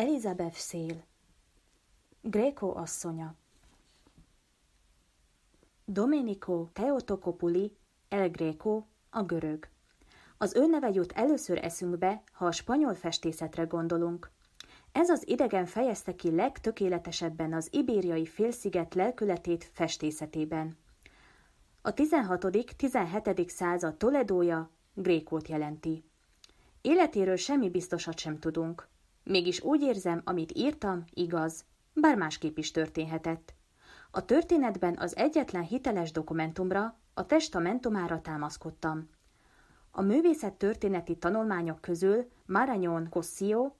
Elizabeth Szél, Gréko asszonya, Domenico Teotokopuli, El Gréko, a görög. Az ő neve jut először eszünkbe, ha a spanyol festészetre gondolunk. Ez az idegen fejezte ki legtökéletesebben az ibériai félsziget lelkületét festészetében. A 16.-17. század Toledója Grékót jelenti. Életéről semmi biztosat sem tudunk. Mégis úgy érzem, amit írtam, igaz, bár másképp is történhetett. A történetben az egyetlen hiteles dokumentumra, a testamentumára támaszkodtam. A művészet történeti tanulmányok közül Maranyon Cossio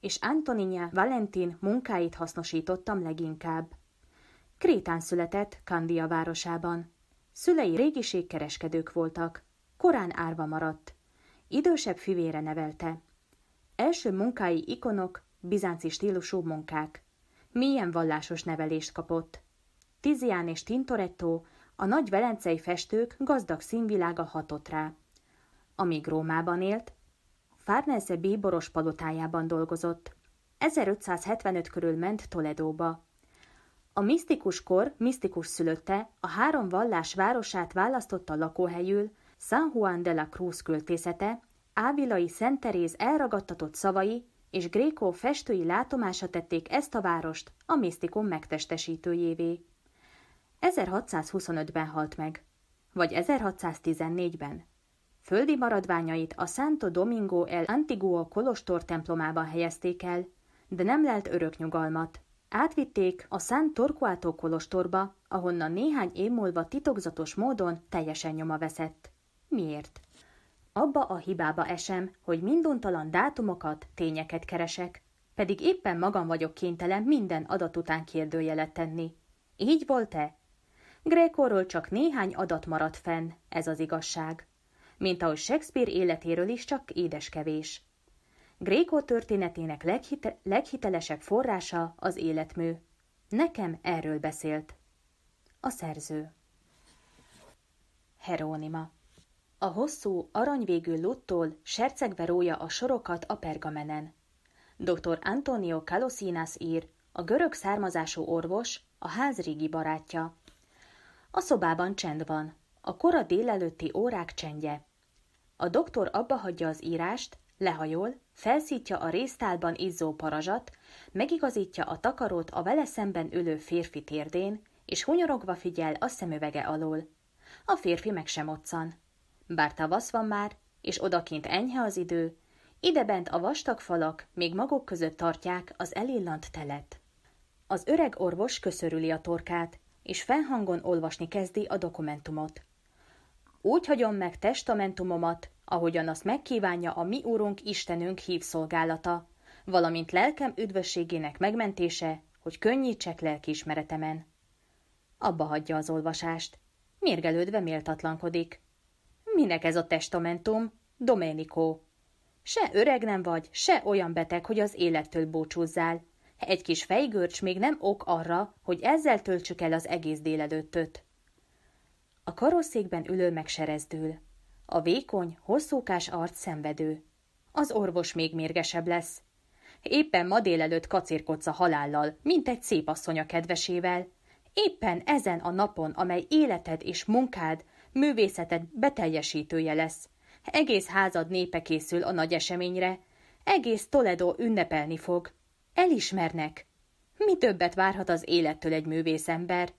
és Antoninia Valentin munkáit hasznosítottam leginkább. Krétán született Kandia városában. Szülei régiségkereskedők voltak. Korán árva maradt. Idősebb fivére nevelte. Első munkái ikonok, bizánci stílusú munkák. Milyen vallásos nevelést kapott. Tizián és Tintoretto, a nagy velencei festők gazdag színvilága hatott rá. Amíg Rómában élt, Farnese bíboros palotájában dolgozott. 1575 körül ment Toledóba. A misztikus kor misztikus szülötte a három vallás városát választotta lakóhelyül San Juan de la Cruz költészete, Ávilai Szent Teréz elragadtatott szavai és Grékó festői látomása tették ezt a várost a misztikum megtestesítőjévé. 1625-ben halt meg, vagy 1614-ben. Földi maradványait a Santo Domingo el Antiguo kolostor templomában helyezték el, de nem lelt örök nyugalmat. Átvitték a Szent Torquato kolostorba, ahonnan néhány év múlva titokzatos módon teljesen nyoma veszett. Miért? abba a hibába esem, hogy minduntalan dátumokat, tényeket keresek, pedig éppen magam vagyok kénytelen minden adat után kérdőjelet tenni. Így volt-e? Grékorról csak néhány adat maradt fenn, ez az igazság. Mint ahogy Shakespeare életéről is csak édeskevés. Gréko történetének leghite leghitelesebb forrása az életmű. Nekem erről beszélt. A szerző. Herónima a hosszú, aranyvégű luttól sercegve rója a sorokat a pergamenen. Dr. Antonio Kalosinas ír, a görög származású orvos, a ház régi barátja. A szobában csend van, a kora délelőtti órák csendje. A doktor abba hagyja az írást, lehajol, felszítja a résztálban izzó parazsat, megigazítja a takarót a vele szemben ülő férfi térdén, és hunyorogva figyel a szemüvege alól. A férfi meg sem otszan. Bár tavasz van már, és odakint enyhe az idő, idebent a vastag falak még maguk között tartják az elillant telet. Az öreg orvos köszörüli a torkát, és fennhangon olvasni kezdi a dokumentumot. Úgy hagyom meg testamentumomat, ahogyan azt megkívánja a mi úrunk Istenünk hívszolgálata, valamint lelkem üdvösségének megmentése, hogy könnyítsek lelkiismeretemen. Abba hagyja az olvasást, mérgelődve méltatlankodik. Minek ez a testamentum, Domenico? Se öreg nem vagy, se olyan beteg, hogy az élettől búcsúzzál. Egy kis fejgörcs még nem ok arra, hogy ezzel töltsük el az egész délelőttöt. A karosszékben ülő megserezdül. A vékony, hosszúkás arc szenvedő. Az orvos még mérgesebb lesz. Éppen ma délelőtt kacérkodsz a halállal, mint egy szép asszony a kedvesével. Éppen ezen a napon, amely életed és munkád, művészeted beteljesítője lesz. Egész házad népe készül a nagy eseményre, egész Toledo ünnepelni fog. Elismernek. Mi többet várhat az élettől egy művészember?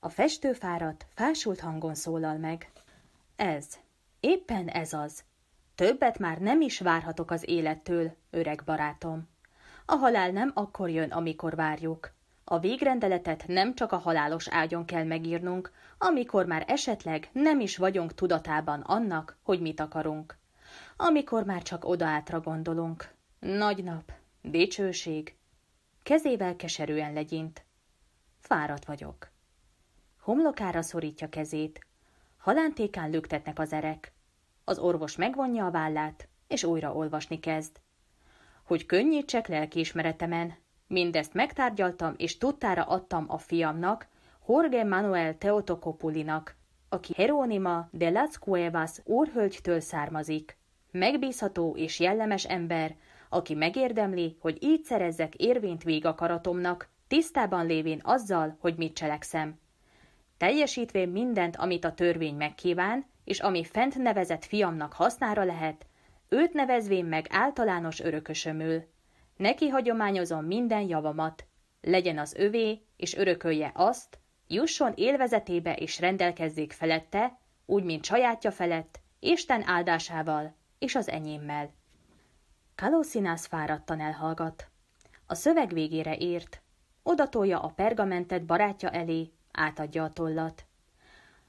A festőfárat fásult hangon szólal meg. Ez. Éppen ez az. Többet már nem is várhatok az élettől, öreg barátom. A halál nem akkor jön, amikor várjuk. A végrendeletet nem csak a halálos ágyon kell megírnunk, amikor már esetleg nem is vagyunk tudatában annak, hogy mit akarunk. Amikor már csak odaátra gondolunk. Nagy nap, dicsőség. Kezével keserűen legyint. Fáradt vagyok. Homlokára szorítja kezét. Halántékán lüktetnek az erek. Az orvos megvonja a vállát, és újra olvasni kezd. Hogy könnyítsek lelkiismeretemen, Mindezt megtárgyaltam, és tudtára adtam a fiamnak, Jorge Manuel Teotokopulinak, aki Heronima, de Las Cuevas úrhölgytől származik. Megbízható és jellemes ember, aki megérdemli, hogy így szerezzek érvényt végakaratomnak, tisztában lévén azzal, hogy mit cselekszem. Teljesítvén mindent, amit a törvény megkíván, és ami fent nevezett fiamnak hasznára lehet, őt nevezvén meg általános örökösömül. Neki hagyományozom minden javamat, legyen az övé, és örökölje azt, jusson élvezetébe és rendelkezzék felette, úgy, mint sajátja felett, Isten áldásával és az enyémmel. Kalószinász fáradtan elhallgat. A szöveg végére ért, odatolja a pergamentet barátja elé, átadja a tollat.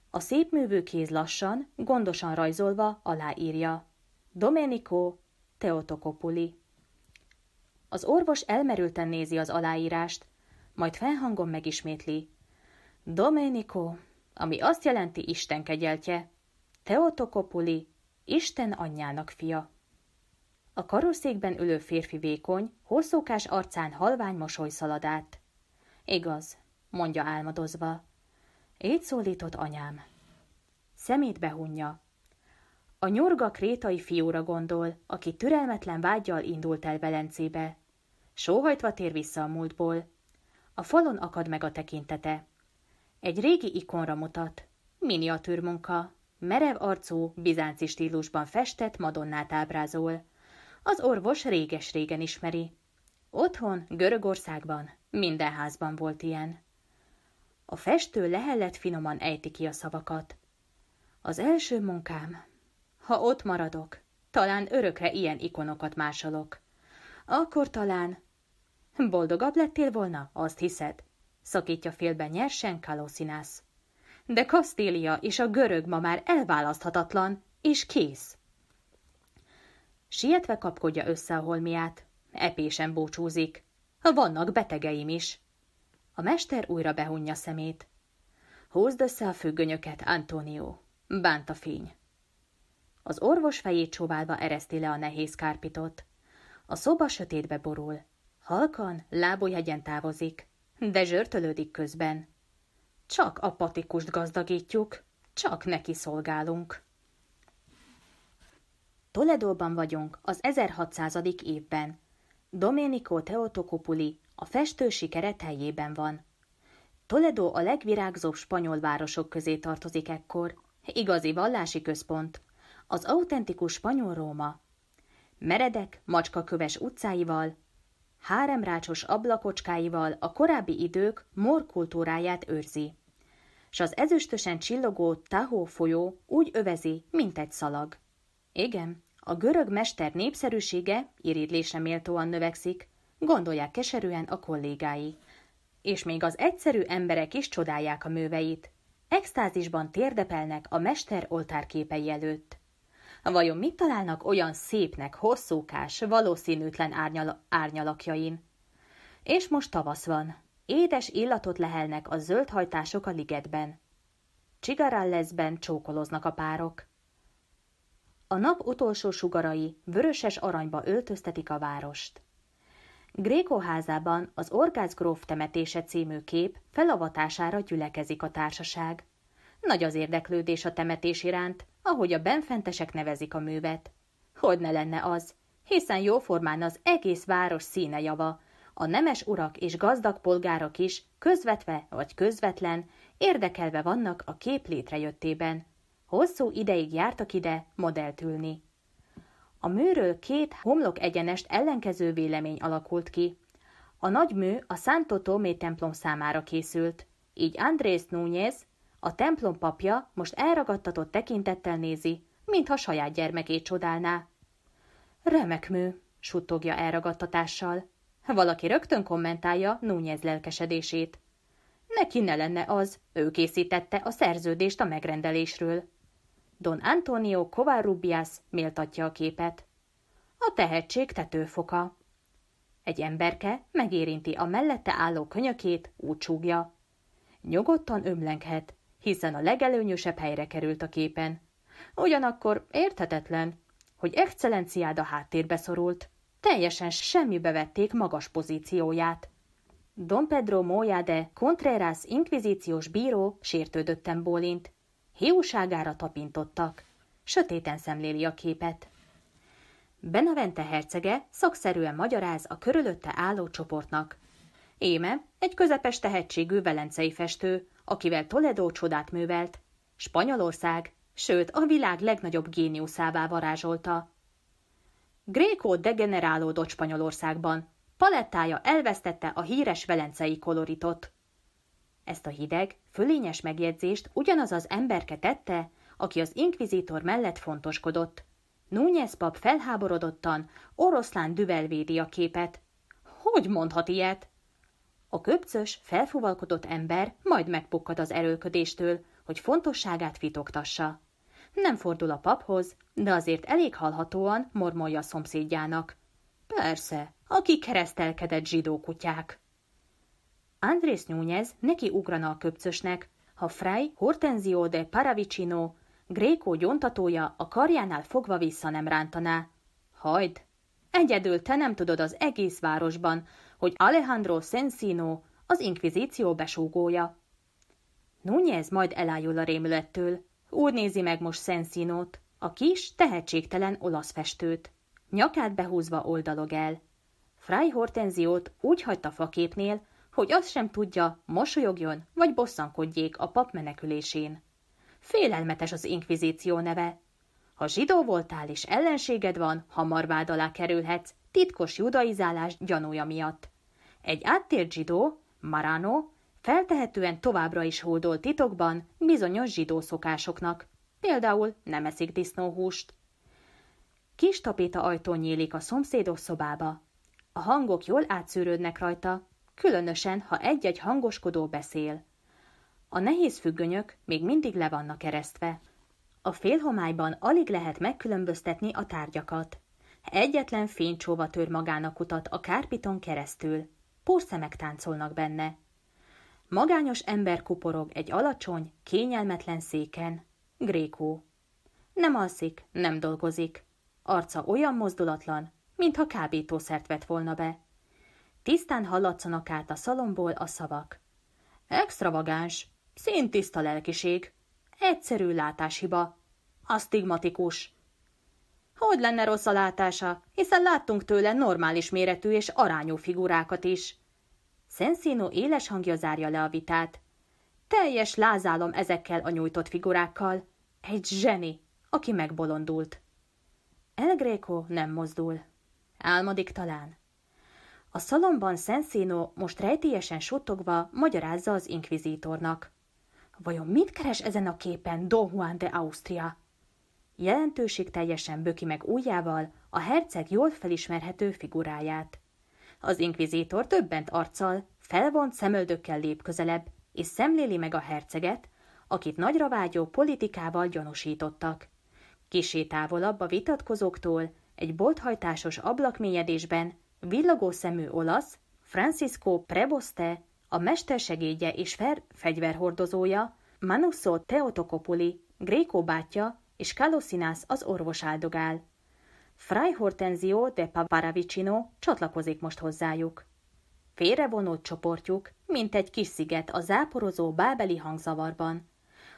A szép művő kéz lassan, gondosan rajzolva aláírja. Domenico Teotokopuli az orvos elmerülten nézi az aláírást, majd felhangon megismétli. Domenico, ami azt jelenti Isten kegyeltje, Teotokopuli, Isten anyjának fia. A karosszékben ülő férfi vékony, hosszúkás arcán halvány mosoly szalad át. Igaz, mondja álmodozva. Így szólított anyám. Szemét behunja, a nyurga krétai fiúra gondol, aki türelmetlen vágyjal indult el Velencébe. Sóhajtva tér vissza a múltból. A falon akad meg a tekintete. Egy régi ikonra mutat. Miniatűr munka. Merev arcú, bizánci stílusban festett madonnát ábrázol. Az orvos réges-régen ismeri. Otthon, Görögországban, minden házban volt ilyen. A festő lehellett finoman ejti ki a szavakat. Az első munkám, ha ott maradok, talán örökre ilyen ikonokat másolok. Akkor talán... Boldogabb lettél volna, azt hiszed? Szakítja félbe nyersen Kalosinász. De Kasztília és a görög ma már elválaszthatatlan, és kész. Sietve kapkodja össze a holmiát, epésen búcsúzik. Vannak betegeim is. A mester újra behunja szemét. Húzd össze a függönyöket, Antonio, bánt a fény. Az orvos fejét csóválva ereszti le a nehéz kárpitot. A szoba sötétbe borul. Halkan, lábújhegyen távozik, de zsörtölődik közben. Csak apatikust gazdagítjuk, csak neki szolgálunk. Toledóban vagyunk, az 1600. évben. Domenico Teotokopuli a festő sikere teljében van. Toledo a legvirágzóbb spanyol városok közé tartozik ekkor, igazi vallási központ az autentikus spanyol Róma. Meredek, macskaköves utcáival, háremrácsos ablakocskáival a korábbi idők mor kultúráját őrzi, s az ezüstösen csillogó Tahó folyó úgy övezi, mint egy szalag. Igen, a görög mester népszerűsége iridlésre méltóan növekszik, gondolják keserűen a kollégái. És még az egyszerű emberek is csodálják a műveit. Extázisban térdepelnek a mester oltárképei előtt. Vajon mit találnak olyan szépnek, hosszúkás, valószínűtlen árnyal- árnyalakjain? És most tavasz van. Édes illatot lehelnek a zöld hajtások a ligetben. Csigarallezben csókoloznak a párok. A nap utolsó sugarai vöröses aranyba öltöztetik a várost. Gréko házában az Orgász gróf temetése című kép felavatására gyülekezik a társaság. Nagy az érdeklődés a temetés iránt, ahogy a benfentesek nevezik a művet. Hogy ne lenne az, hiszen jóformán az egész város színe java, a nemes urak és gazdag polgárok is, közvetve vagy közvetlen, érdekelve vannak a kép létrejöttében. Hosszú ideig jártak ide modellt ülni. A műről két homlok egyenest ellenkező vélemény alakult ki. A nagy mű a Santo Tomé templom számára készült, így Andrés Núñez, a templom papja most elragadtatott tekintettel nézi, mintha saját gyermekét csodálná. Remek mű, suttogja elragadtatással. Valaki rögtön kommentálja Núñez lelkesedését. Neki ne lenne az, ő készítette a szerződést a megrendelésről. Don Antonio Covarrubias méltatja a képet. A tehetség tetőfoka. Egy emberke megérinti a mellette álló könyökét, úgy Nyugodtan ömlenghet, hiszen a legelőnyösebb helyre került a képen. Ugyanakkor érthetetlen, hogy excellenciád a háttérbe szorult, teljesen semmibe vették magas pozícióját. Don Pedro Moya de Contreras inkvizíciós bíró sértődöttem bólint. Hiúságára tapintottak. Sötéten szemléli a képet. Benavente hercege szakszerűen magyaráz a körülötte álló csoportnak. Éme egy közepes tehetségű velencei festő, akivel Toledo csodát művelt, Spanyolország, sőt a világ legnagyobb géniuszává varázsolta. Gréko degenerálódott Spanyolországban, palettája elvesztette a híres velencei koloritot. Ezt a hideg, fölényes megjegyzést ugyanaz az emberke tette, aki az inkvizítor mellett fontoskodott. Núñez pap felháborodottan oroszlán düvelvédi a képet. Hogy mondhat ilyet? A köpcös, felfúvalkodott ember majd megpukkad az erőködéstől, hogy fontosságát fitoktassa. Nem fordul a paphoz, de azért elég hallhatóan mormolja a szomszédjának. Persze, aki keresztelkedett zsidó kutyák. Andrés Nyúnyez neki ugrana a köpcösnek, ha Frey Hortensio de Paravicino, Gréko gyontatója a karjánál fogva vissza nem rántaná. Hajd! Egyedül te nem tudod az egész városban, hogy Alejandro Sensino az inkvizíció besúgója. Núñez majd elájul a rémülettől. Úgy nézi meg most Sensinót, a kis, tehetségtelen olasz festőt. Nyakát behúzva oldalog el. Fray Hortenziót úgy hagyta faképnél, hogy azt sem tudja, mosolyogjon vagy bosszankodjék a pap menekülésén. Félelmetes az inkvizíció neve. Ha zsidó voltál és ellenséged van, hamar vád alá kerülhetsz, titkos judaizálás gyanúja miatt. Egy áttért zsidó, Marano, feltehetően továbbra is hódol titokban bizonyos zsidó szokásoknak, például nem eszik disznóhúst. Kis tapéta ajtó nyílik a szomszédos szobába. A hangok jól átszűrődnek rajta, különösen, ha egy-egy hangoskodó beszél. A nehéz függönyök még mindig le vannak eresztve. A félhomályban alig lehet megkülönböztetni a tárgyakat. Egyetlen fénycsóva tör magának utat a kárpiton keresztül. Pórszemek táncolnak benne. Magányos ember kuporog egy alacsony, kényelmetlen széken. Grékó. Nem alszik, nem dolgozik. Arca olyan mozdulatlan, mintha kábítószert vett volna be. Tisztán hallatszanak át a szalomból a szavak. Extravagáns, szintiszta lelkiség, egyszerű látáshiba, asztigmatikus, hogy lenne rossz a látása, hiszen láttunk tőle normális méretű és arányú figurákat is. Szenszínó éles hangja zárja le a vitát. Teljes lázálom ezekkel a nyújtott figurákkal. Egy zseni, aki megbolondult. El Greco nem mozdul. Álmodik talán. A szalomban Szenszínó most rejtélyesen suttogva magyarázza az inkvizítornak. Vajon mit keres ezen a képen Don Juan de Austria? jelentőség teljesen böki meg ujjával a herceg jól felismerhető figuráját. Az inkvizítor többent arccal, felvont szemöldökkel lép közelebb, és szemléli meg a herceget, akit nagyra vágyó politikával gyanúsítottak. Kisé távolabb a vitatkozóktól, egy bolthajtásos ablakmélyedésben villagó szemű olasz, Francisco Preboste, a mestersegédje és fer fegyverhordozója, Manusso Teotokopuli, Gréko bátyja és Kalosinász az orvos áldogál. Fray Hortensio de Pavaravicino csatlakozik most hozzájuk. Félrevonult csoportjuk, mint egy kis sziget a záporozó bábeli hangzavarban.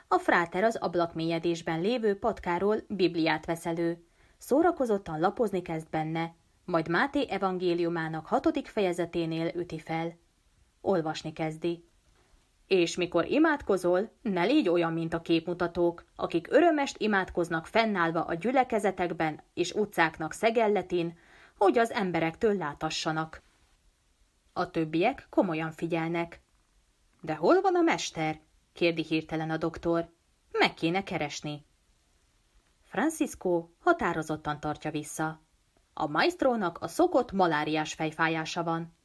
A fráter az ablakmélyedésben lévő patkáról Bibliát veszelő. Szórakozottan lapozni kezd benne, majd Máté evangéliumának hatodik fejezeténél üti fel. Olvasni kezdi. És mikor imádkozol, ne légy olyan, mint a képmutatók, akik örömest imádkoznak fennállva a gyülekezetekben és utcáknak szegelletén, hogy az emberektől látassanak. A többiek komolyan figyelnek. De hol van a mester? kérdi hirtelen a doktor. Meg kéne keresni. Francisco határozottan tartja vissza. A maestrónak a szokott maláriás fejfájása van.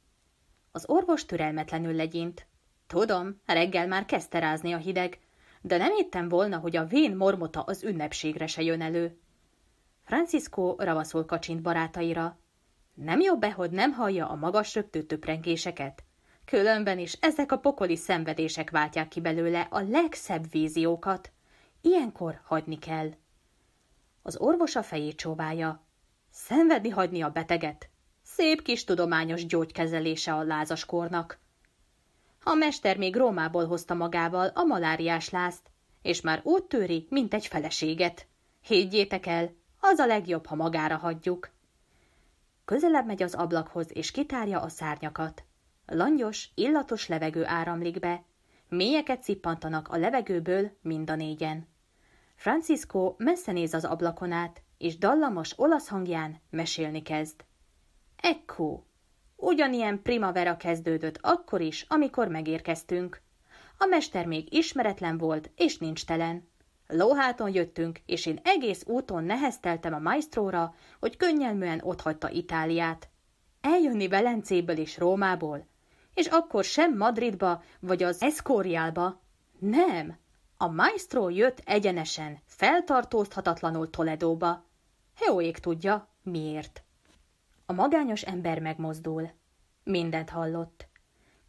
Az orvos türelmetlenül legyint. Tudom, reggel már kezdte rázni a hideg, de nem hittem volna, hogy a vén mormota az ünnepségre se jön elő. Francisco ravaszol kacsint barátaira. Nem jobb-e, hogy nem hallja a magas rögtő töprengéseket? Különben is ezek a pokoli szenvedések váltják ki belőle a legszebb víziókat. Ilyenkor hagyni kell. Az orvos a fejét csóválja. Szenvedni hagyni a beteget? Szép kis tudományos gyógykezelése a lázaskornak. A mester még Rómából hozta magával a maláriás lázt, és már úgy tőri, mint egy feleséget. Higgyétek el, az a legjobb, ha magára hagyjuk. Közelebb megy az ablakhoz, és kitárja a szárnyakat. Langyos, illatos levegő áramlik be. Mélyeket cippantanak a levegőből mind a négyen. Francisco messze néz az ablakon át, és dallamos olasz hangján mesélni kezd. Ekkó, Ugyanilyen primavera kezdődött akkor is, amikor megérkeztünk. A mester még ismeretlen volt, és nincs telen. Lóháton jöttünk, és én egész úton nehezteltem a maestróra, hogy könnyelműen otthagyta Itáliát. Eljönni Velencéből és Rómából, és akkor sem Madridba, vagy az Eszkóriálba. Nem, a maestró jött egyenesen, feltartózhatatlanul Toledóba. Heóék tudja, miért. A magányos ember megmozdul. Mindent hallott.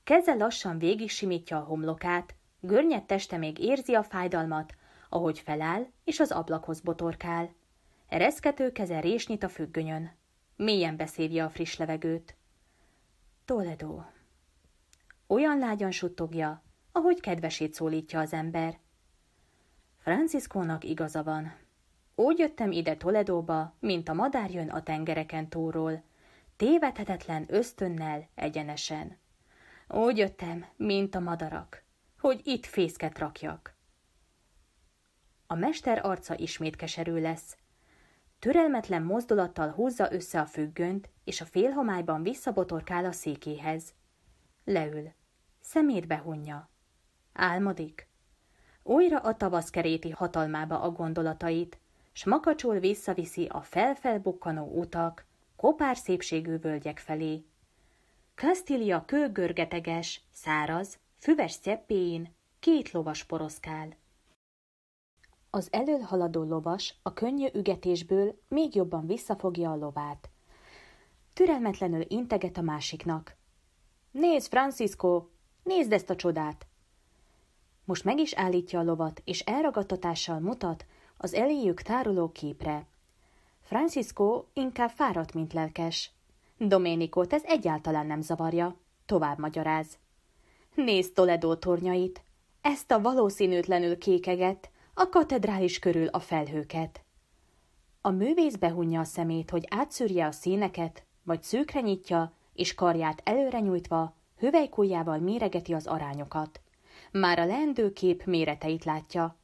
Keze lassan végig simítja a homlokát, görnyed teste még érzi a fájdalmat, ahogy feláll és az ablakhoz botorkál. Reszkető keze résnyit a függönyön. Mélyen beszívja a friss levegőt. Toledo. Olyan lágyan suttogja, ahogy kedvesét szólítja az ember. Franciszkónak igaza van. Úgy jöttem ide Toledóba, mint a madár jön a tengereken túlról, tévedhetetlen ösztönnel egyenesen. Úgy jöttem, mint a madarak, hogy itt fészket rakjak. A mester arca ismét keserű lesz. Türelmetlen mozdulattal húzza össze a függönyt, és a félhomályban visszabotorkál a székéhez. Leül. Szemét behunja. Álmodik. Újra a tavasz keréti hatalmába a gondolatait, s makacsul visszaviszi a felfelbukkanó utak, kopár szépségű völgyek felé. Klasztilia kőgörgeteges, száraz, füves szeppéjén két lovas poroszkál. Az elől haladó lovas a könnyű ügetésből még jobban visszafogja a lovát. Türelmetlenül integet a másiknak. Nézd, Francisco, nézd ezt a csodát! Most meg is állítja a lovat, és elragadtatással mutat az eléjük tároló képre. Francisco inkább fáradt, mint lelkes. Doménikót ez egyáltalán nem zavarja, tovább magyaráz. Nézd Toledo tornyait, ezt a valószínűtlenül kékeget, a katedrális körül a felhőket. A művész behunja a szemét, hogy átszűrje a színeket, vagy szőkre nyitja, és karját előre nyújtva, hüvelykújjával méregeti az arányokat. Már a leendő kép méreteit látja.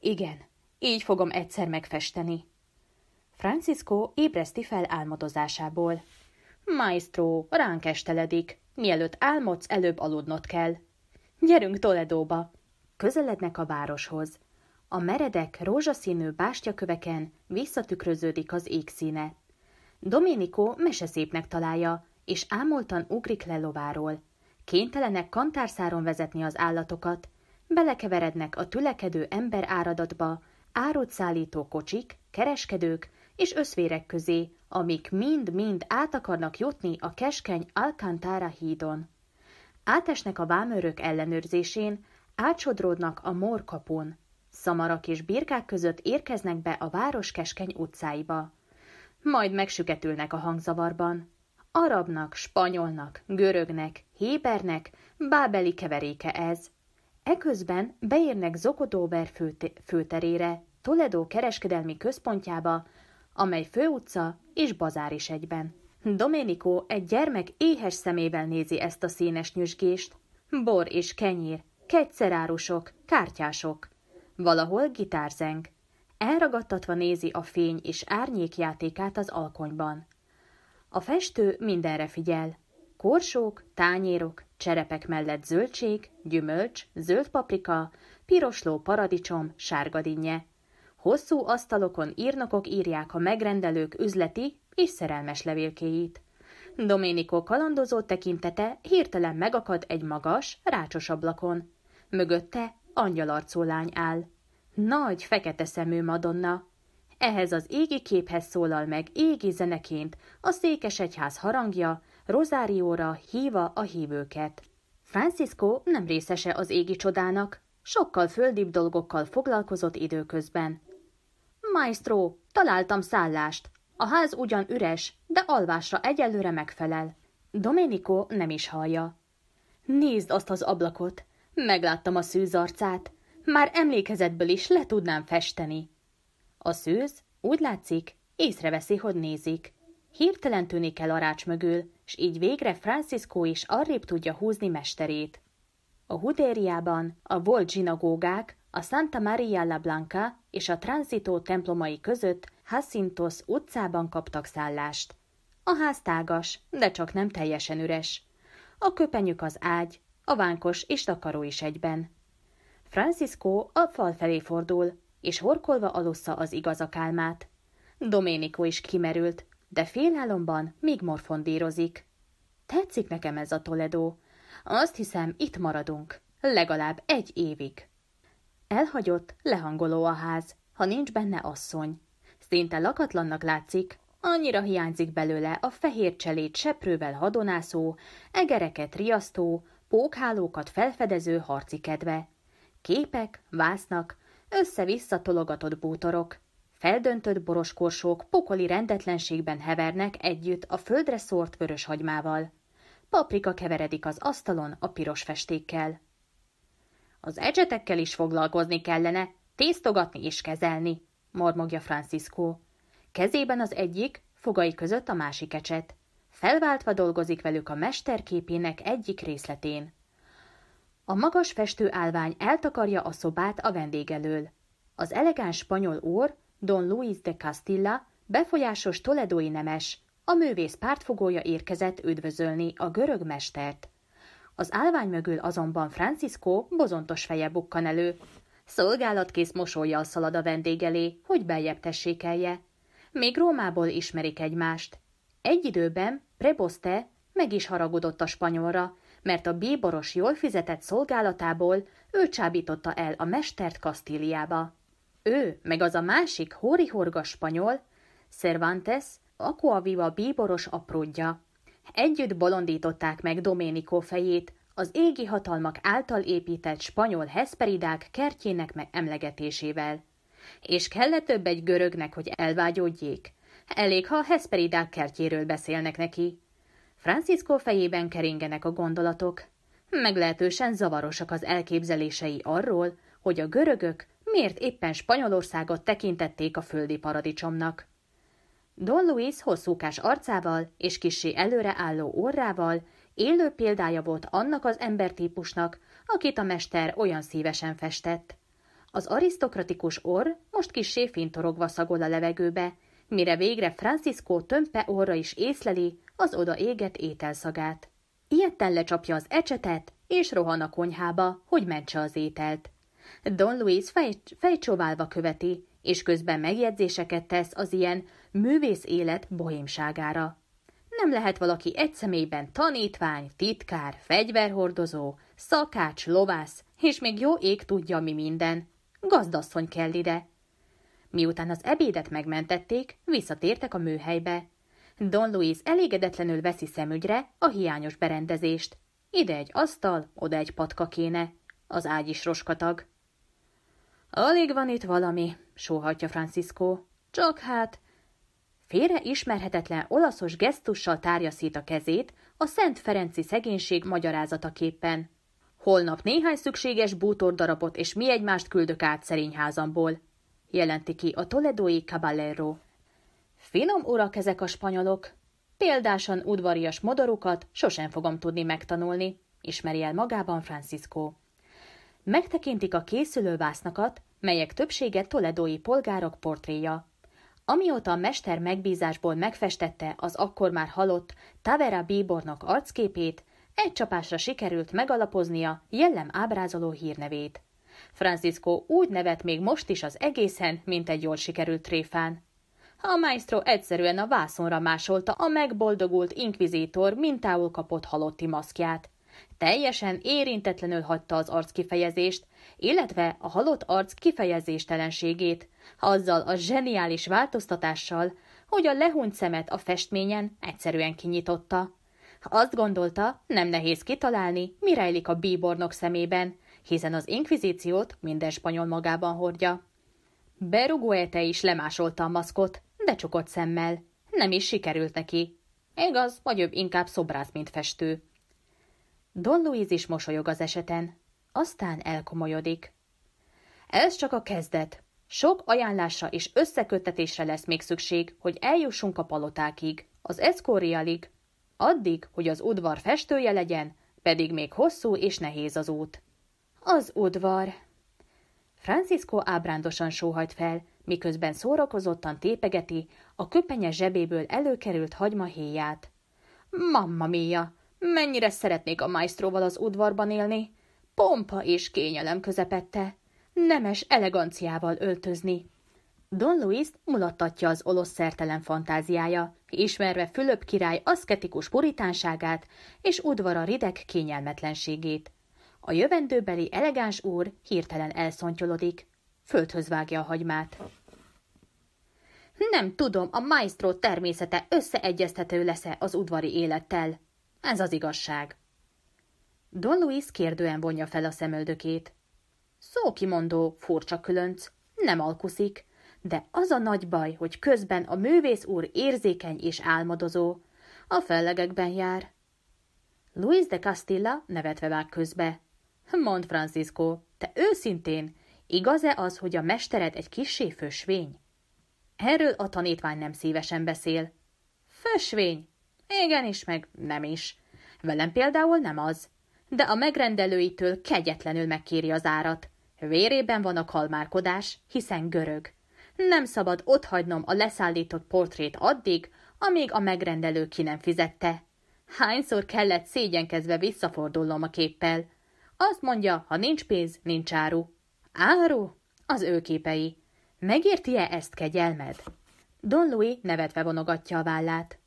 Igen, így fogom egyszer megfesteni. Francisco ébreszti fel álmodozásából. Maestro, ránk esteledik. Mielőtt álmodsz, előbb aludnod kell. Gyerünk Toledóba! Közelednek a városhoz. A meredek, rózsaszínű bástyaköveken visszatükröződik az égszíne. Domenico meseszépnek találja, és ámoltan ugrik le lováról. Kénytelenek kantárszáron vezetni az állatokat, belekeverednek a tülekedő ember áradatba, árut szállító kocsik, kereskedők, és összvérek közé, amik mind-mind át akarnak jutni a keskeny Alcantara hídon. Átesnek a vámörök ellenőrzésén, átsodródnak a morkapon. Szamarak és birkák között érkeznek be a város keskeny utcáiba. Majd megsüketülnek a hangzavarban. Arabnak, spanyolnak, görögnek, hébernek, bábeli keveréke ez. Eközben beérnek Zokodóber főterére, Toledo kereskedelmi központjába, amely főutca és bazár is egyben. Domenico egy gyermek éhes szemével nézi ezt a színes nyüzsgést. Bor és kenyér, kegyszerárusok, kártyások. Valahol gitárzeng. Elragadtatva nézi a fény és árnyék játékát az alkonyban. A festő mindenre figyel. Korsók, tányérok, cserepek mellett zöldség, gyümölcs, zöld paprika, pirosló paradicsom, sárga dinnye, Hosszú asztalokon írnokok írják a megrendelők üzleti és szerelmes levélkéit. Doménikó kalandozó tekintete hirtelen megakad egy magas, rácsos ablakon. Mögötte angyalarcú lány áll. Nagy, fekete szemű Madonna. Ehhez az égi képhez szólal meg égi zeneként a egyház harangja, rozárióra híva a hívőket. Francisco nem részese az égi csodának, sokkal földibb dolgokkal foglalkozott időközben maestro, találtam szállást. A ház ugyan üres, de alvásra egyelőre megfelel. Domenico nem is hallja. Nézd azt az ablakot! Megláttam a szűz arcát. Már emlékezetből is le tudnám festeni. A szűz, úgy látszik, észreveszi, hogy nézik. Hirtelen tűnik el a rács mögül, s így végre Francisco is arrébb tudja húzni mesterét. A hudériában a volt zsinagógák, a Santa Maria la Blanca és a Transito templomai között Hassintos utcában kaptak szállást. A ház tágas, de csak nem teljesen üres. A köpenyük az ágy, a vánkos és takaró is egyben. Francisco a fal felé fordul, és horkolva alussza az igazak álmát. Domenico is kimerült, de félálomban még morfondírozik. Tetszik nekem ez a Toledo. Azt hiszem, itt maradunk. Legalább egy évig. Elhagyott, lehangoló a ház, ha nincs benne asszony. Szinte lakatlannak látszik, annyira hiányzik belőle a fehér cselét seprővel hadonászó, egereket riasztó, pókhálókat felfedező harci kedve. Képek, vásznak, össze-vissza tologatott bútorok, feldöntött boroskorsók pokoli rendetlenségben hevernek együtt a földre szórt vörös hagymával. Paprika keveredik az asztalon a piros festékkel. Az ecsetekkel is foglalkozni kellene, tésztogatni és kezelni, mormogja Francisco. Kezében az egyik, fogai között a másik ecset. Felváltva dolgozik velük a mesterképének egyik részletén. A magas festő állvány eltakarja a szobát a vendég elől. Az elegáns spanyol úr, Don Luis de Castilla, befolyásos toledói nemes, a művész pártfogója érkezett üdvözölni a görög mestert. Az állvány mögül azonban Francisco bozontos feje bukkan elő. Szolgálatkész mosolya szalad a vendég elé, hogy beljebb tessékelje. Még Rómából ismerik egymást. Egy időben Preboste meg is haragudott a spanyolra, mert a bíboros jól fizetett szolgálatából ő csábította el a mestert Kastíliába. Ő, meg az a másik hórihorgas spanyol, Cervantes, Aquaviva bíboros apródja. Együtt bolondították meg Doménikó fejét, az égi hatalmak által épített spanyol hesperidák kertjének emlegetésével. És kellett több egy görögnek, hogy elvágyódjék. Elég, ha a hesperidák kertjéről beszélnek neki. Francisco fejében keringenek a gondolatok. Meglehetősen zavarosak az elképzelései arról, hogy a görögök miért éppen Spanyolországot tekintették a földi paradicsomnak. Don Luis hosszúkás arcával és kisé előre álló orrával élő példája volt annak az embertípusnak, akit a mester olyan szívesen festett. Az arisztokratikus orr most kissé fintorogva szagol a levegőbe, mire végre Francisco tömpe orra is észleli az oda égett ételszagát. Ilyetten lecsapja az ecsetet, és rohan a konyhába, hogy mentse az ételt. Don Luis fej, fejcsóválva követi, és közben megjegyzéseket tesz az ilyen művész élet bohémságára. Nem lehet valaki egy személyben tanítvány, titkár, fegyverhordozó, szakács, lovász, és még jó ég tudja mi minden. Gazdasszony kell ide. Miután az ebédet megmentették, visszatértek a műhelybe. Don Luis elégedetlenül veszi szemügyre a hiányos berendezést. Ide egy asztal, oda egy patka kéne. Az ágy is roskatag. Alig van itt valami, sóhatja Francisco. Csak hát, félre ismerhetetlen olaszos gesztussal tárja szét a kezét a Szent Ferenci szegénység magyarázataképpen. Holnap néhány szükséges bútordarabot és mi egymást küldök át szerényházamból, jelenti ki a toledói Caballero. Finom urak ezek a spanyolok. Példásan udvarias modorukat sosem fogom tudni megtanulni, ismeri el magában Francisco. Megtekintik a készülő vásznakat, melyek többsége toledói polgárok portréja, Amióta a mester megbízásból megfestette az akkor már halott Tavera bíbornok arcképét, egy csapásra sikerült megalapoznia jellem ábrázoló hírnevét. Francisco úgy nevet még most is az egészen, mint egy jól sikerült tréfán. A maestro egyszerűen a vászonra másolta a megboldogult inkvizítor mintául kapott halotti maszkját. Teljesen érintetlenül hagyta az arckifejezést, illetve a halott arc kifejezéstelenségét, azzal a zseniális változtatással, hogy a lehunyt szemet a festményen egyszerűen kinyitotta. Azt gondolta, nem nehéz kitalálni, mi rejlik a bíbornok szemében, hiszen az inkvizíciót minden spanyol magában hordja. Berugóete is lemásolta a maszkot, de csukott szemmel. Nem is sikerült neki. Igaz, vagy ő inkább szobrász, mint festő. Don Luis is mosolyog az eseten, aztán elkomolyodik. Ez csak a kezdet. Sok ajánlásra és összeköttetésre lesz még szükség, hogy eljussunk a palotákig, az eszkórialig, addig, hogy az udvar festője legyen, pedig még hosszú és nehéz az út. Az udvar. Francisco ábrándosan sóhajt fel, miközben szórakozottan tépegeti a köpenye zsebéből előkerült hagymahéját. Mamma mia! Mennyire szeretnék a maestroval az udvarban élni! pompa és kényelem közepette, nemes eleganciával öltözni. Don Luis mulattatja az olosz szertelen fantáziája, ismerve Fülöp király aszketikus puritánságát és udvara rideg kényelmetlenségét. A jövendőbeli elegáns úr hirtelen elszontyolodik, földhöz vágja a hagymát. Nem tudom, a maestro természete összeegyeztető lesz-e az udvari élettel. Ez az igazság. Don Luis kérdően vonja fel a szemöldökét. Szókimondó, furcsa különc, nem alkuszik, de az a nagy baj, hogy közben a művész úr érzékeny és álmodozó. A fellegekben jár. Luis de Castilla nevetve vág közbe. Mond Francisco, te őszintén, igaz-e az, hogy a mestered egy kissé fősvény? Erről a tanítvány nem szívesen beszél. Igen is meg nem is. Velem például nem az de a megrendelőitől kegyetlenül megkéri az árat. Vérében van a kalmárkodás, hiszen görög. Nem szabad otthagynom a leszállított portrét addig, amíg a megrendelő ki nem fizette. Hányszor kellett szégyenkezve visszafordulnom a képpel. Azt mondja, ha nincs pénz, nincs áru. Áru? Az ő képei. Megérti-e ezt kegyelmed? Don Louis nevetve vonogatja a vállát.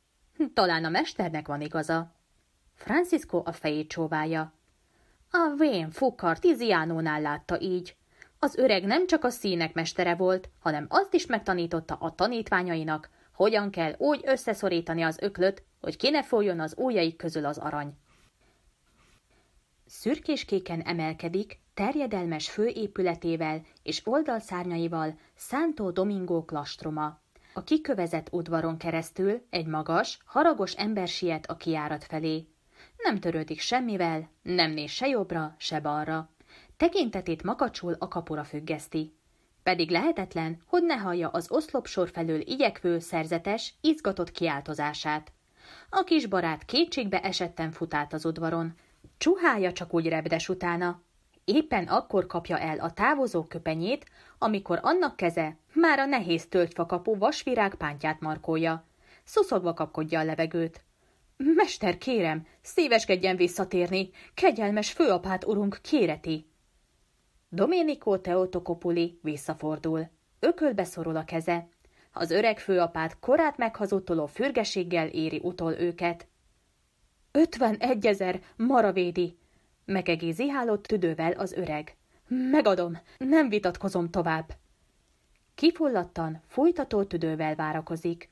Talán a mesternek van igaza. Francisco a fejét csóválja. A vén fukar Tizianónál látta így. Az öreg nem csak a színek mestere volt, hanem azt is megtanította a tanítványainak, hogyan kell úgy összeszorítani az öklöt, hogy ki ne folyjon az ujjaik közül az arany. Szürkéskéken emelkedik, terjedelmes főépületével és oldalszárnyaival Santo Domingo klastroma. A kikövezett udvaron keresztül egy magas, haragos ember siet a kiárat felé. Nem törődik semmivel, nem néz se jobbra, se balra. Tekintetét makacsul a kapura függeszti. Pedig lehetetlen, hogy ne hallja az oszlopsor felől igyekvő, szerzetes, izgatott kiáltozását. A kis barát kétségbe esetten fut át az udvaron. Csuhája csak úgy rebdes utána. Éppen akkor kapja el a távozó köpenyét, amikor annak keze már a nehéz töltfakapú vasvirág pántját markolja. Szuszogva kapkodja a levegőt. Mester, kérem, szíveskedjen visszatérni, kegyelmes főapát urunk kéreti. Domenico Teotokopuli visszafordul. Ökölbe szorul a keze. Az öreg főapát korát meghazudtoló fürgeséggel éri utol őket. Ötvenegy ezer, maravédi! Megegézi hálott tüdővel az öreg. Megadom, nem vitatkozom tovább. Kifulladtan, fújtató tüdővel várakozik.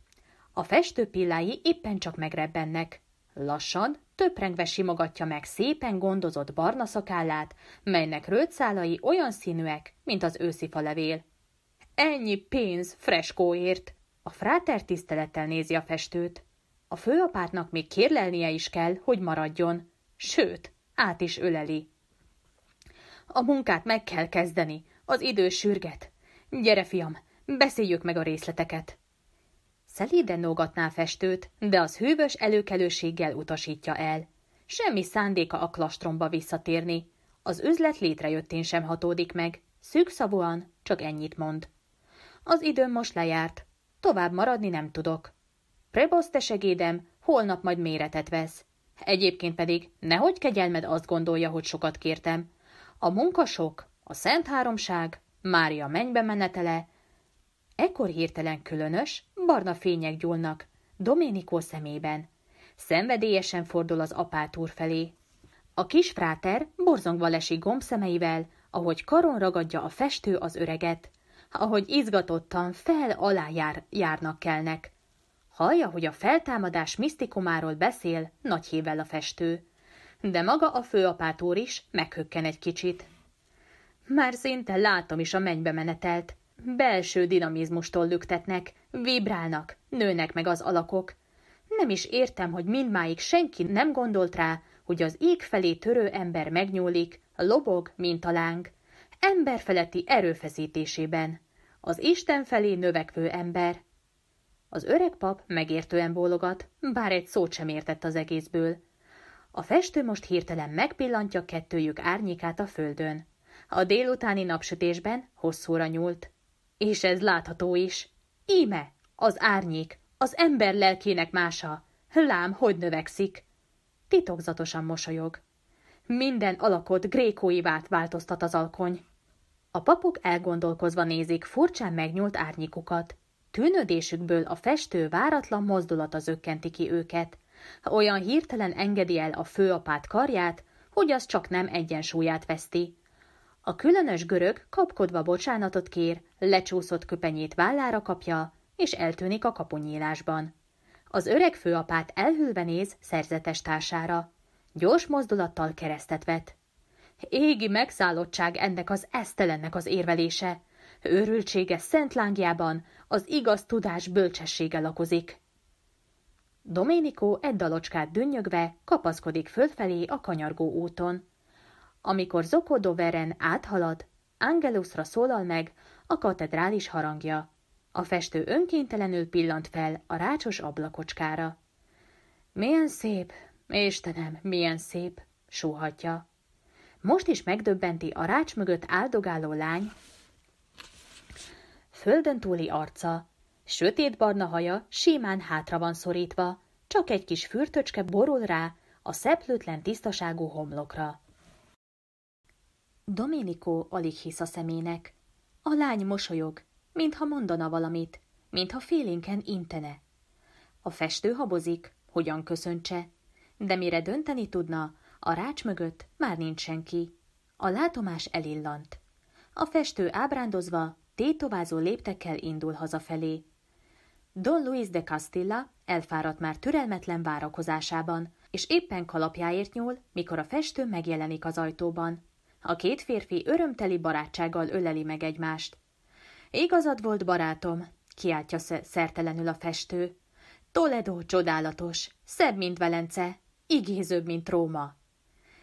A festő pillái éppen csak megrebbennek. Lassan, töprengve simogatja meg szépen gondozott barna szakállát, melynek rőtszálai olyan színűek, mint az őszi levél. Ennyi pénz freskóért! A fráter tisztelettel nézi a festőt. A főapátnak még kérlelnie is kell, hogy maradjon. Sőt, át is öleli. A munkát meg kell kezdeni, az idő sürget. Gyere, fiam, beszéljük meg a részleteket. Szelíden nógatná festőt, de az hűvös előkelőséggel utasítja el. Semmi szándéka a klastromba visszatérni. Az üzlet létrejöttén sem hatódik meg. Szűkszavúan csak ennyit mond. Az időm most lejárt. Tovább maradni nem tudok. Prebosz te segédem, holnap majd méretet vesz. Egyébként pedig nehogy kegyelmed azt gondolja, hogy sokat kértem. A munkasok, a Szent Háromság, Mária mennybe menetele. Ekkor hirtelen különös, barna fények gyúlnak, Doménikó szemében. Szenvedélyesen fordul az apátúr felé. A kis fráter borzongva lesik gombszemeivel, ahogy karon ragadja a festő az öreget, ahogy izgatottan fel-alá jár, járnak kelnek. Hallja, hogy a feltámadás misztikumáról beszél, nagy hével a festő. De maga a főapátúr is meghökken egy kicsit. Már szinte látom is a mennybe menetelt, Belső dinamizmustól lüktetnek, vibrálnak, nőnek meg az alakok. Nem is értem, hogy mindmáig senki nem gondolt rá, hogy az ég felé törő ember megnyúlik, lobog, mint a láng. Emberfeletti erőfeszítésében. Az Isten felé növekvő ember. Az öreg pap megértően bólogat, bár egy szót sem értett az egészből. A festő most hirtelen megpillantja kettőjük árnyékát a földön. A délutáni napsütésben hosszúra nyúlt és ez látható is. Íme, az árnyék, az ember lelkének mása, lám, hogy növekszik. Titokzatosan mosolyog. Minden alakot grékóivát változtat az alkony. A papok elgondolkozva nézik furcsán megnyúlt árnyikukat. Tűnődésükből a festő váratlan mozdulata zökkenti ki őket. Olyan hirtelen engedi el a főapát karját, hogy az csak nem egyensúlyát veszti. A különös görög kapkodva bocsánatot kér, lecsúszott köpenyét vállára kapja, és eltűnik a kaponyílásban. Az öreg főapát elhűlve néz szerzetes társára. Gyors mozdulattal keresztet vet. Égi megszállottság ennek az esztelennek az érvelése. Őrültsége szent lángjában az igaz tudás bölcsessége lakozik. Doménikó egy dalocskát dünnyögve kapaszkodik fölfelé a kanyargó úton. Amikor Zokodoveren áthalad, Angelusra szólal meg a katedrális harangja. A festő önkéntelenül pillant fel a rácsos ablakocskára. Milyen szép, Istenem, milyen szép, sóhatja. Most is megdöbbenti a rács mögött áldogáló lány földön túli arca. Sötét barna haja simán hátra van szorítva, csak egy kis fürtöcske borul rá a szeplőtlen tisztaságú homlokra. Dominikó alig hisz a szemének. A lány mosolyog, mintha mondana valamit, mintha félénken intene. A festő habozik, hogyan köszöntse, de mire dönteni tudna, a rács mögött már nincs senki. A látomás elillant. A festő ábrándozva, tétovázó léptekkel indul hazafelé. Don Luis de Castilla elfáradt már türelmetlen várakozásában, és éppen kalapjáért nyúl, mikor a festő megjelenik az ajtóban. A két férfi örömteli barátsággal öleli meg egymást. Igazad volt, barátom, kiáltja szertelenül a festő. Toledo csodálatos, szebb, mint Velence, igézőbb, mint Róma.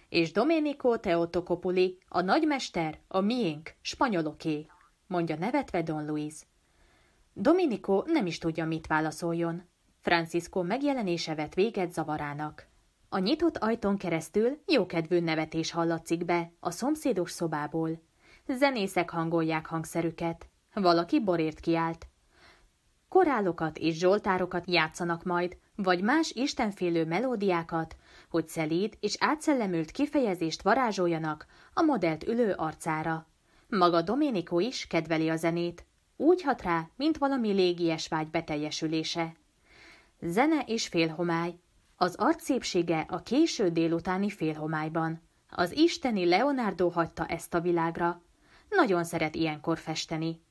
És Domenico Teotokopuli, a nagymester, a miénk, spanyoloké, mondja nevetve Don Luis. Domenico nem is tudja, mit válaszoljon. Francisco megjelenése vett véget zavarának. A nyitott ajtón keresztül jókedvű nevetés hallatszik be a szomszédos szobából. Zenészek hangolják hangszerüket. Valaki borért kiált. Korálokat és zsoltárokat játszanak majd, vagy más istenfélő melódiákat, hogy szelíd és átszellemült kifejezést varázsoljanak a modellt ülő arcára. Maga Doménikó is kedveli a zenét, úgy hat rá, mint valami légies vágy beteljesülése. Zene és félhomály, az arc a késő délutáni félhomályban. Az isteni Leonardo hagyta ezt a világra. Nagyon szeret ilyenkor festeni.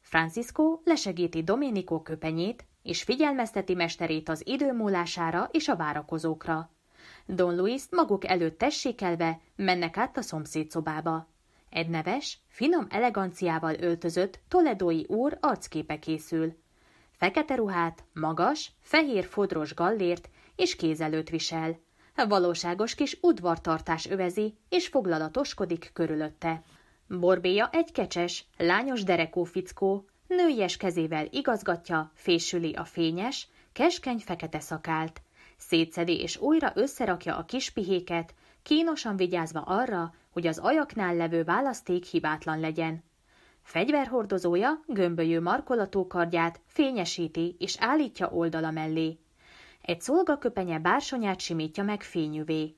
Francisco lesegíti Domenico köpenyét, és figyelmezteti mesterét az idő múlására és a várakozókra. Don luis maguk előtt tessékelve mennek át a szomszéd szobába. Egy neves, finom eleganciával öltözött toledói úr arcképe készül. Fekete ruhát, magas, fehér fodros gallért és kézelőt visel. Valóságos kis udvartartás övezi, és foglalatoskodik körülötte. Borbéja egy kecses, lányos derekó fickó, nőjes kezével igazgatja, fésüli a fényes, keskeny fekete szakált. Szétszedi és újra összerakja a kis pihéket, kínosan vigyázva arra, hogy az ajaknál levő választék hibátlan legyen. Fegyverhordozója gömbölyű markolatú kardját fényesíti és állítja oldala mellé. Egy szolgaköpenye bársonyát simítja meg fényűvé.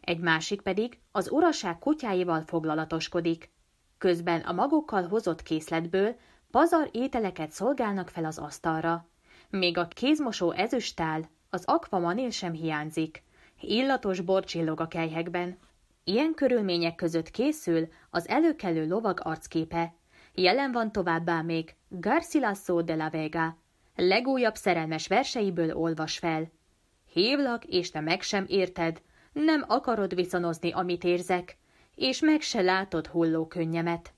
Egy másik pedig az uraság kutyáival foglalatoskodik. Közben a magukkal hozott készletből pazar ételeket szolgálnak fel az asztalra. Még a kézmosó ezüstál, az akvamanil sem hiányzik. Illatos bor csillog a kelyhekben. Ilyen körülmények között készül az előkelő lovag arcképe. Jelen van továbbá még Garcilasso de la Vega, legújabb szerelmes verseiből olvas fel. Hívlak, és te meg sem érted, nem akarod viszonozni, amit érzek, és meg se látod hulló könnyemet.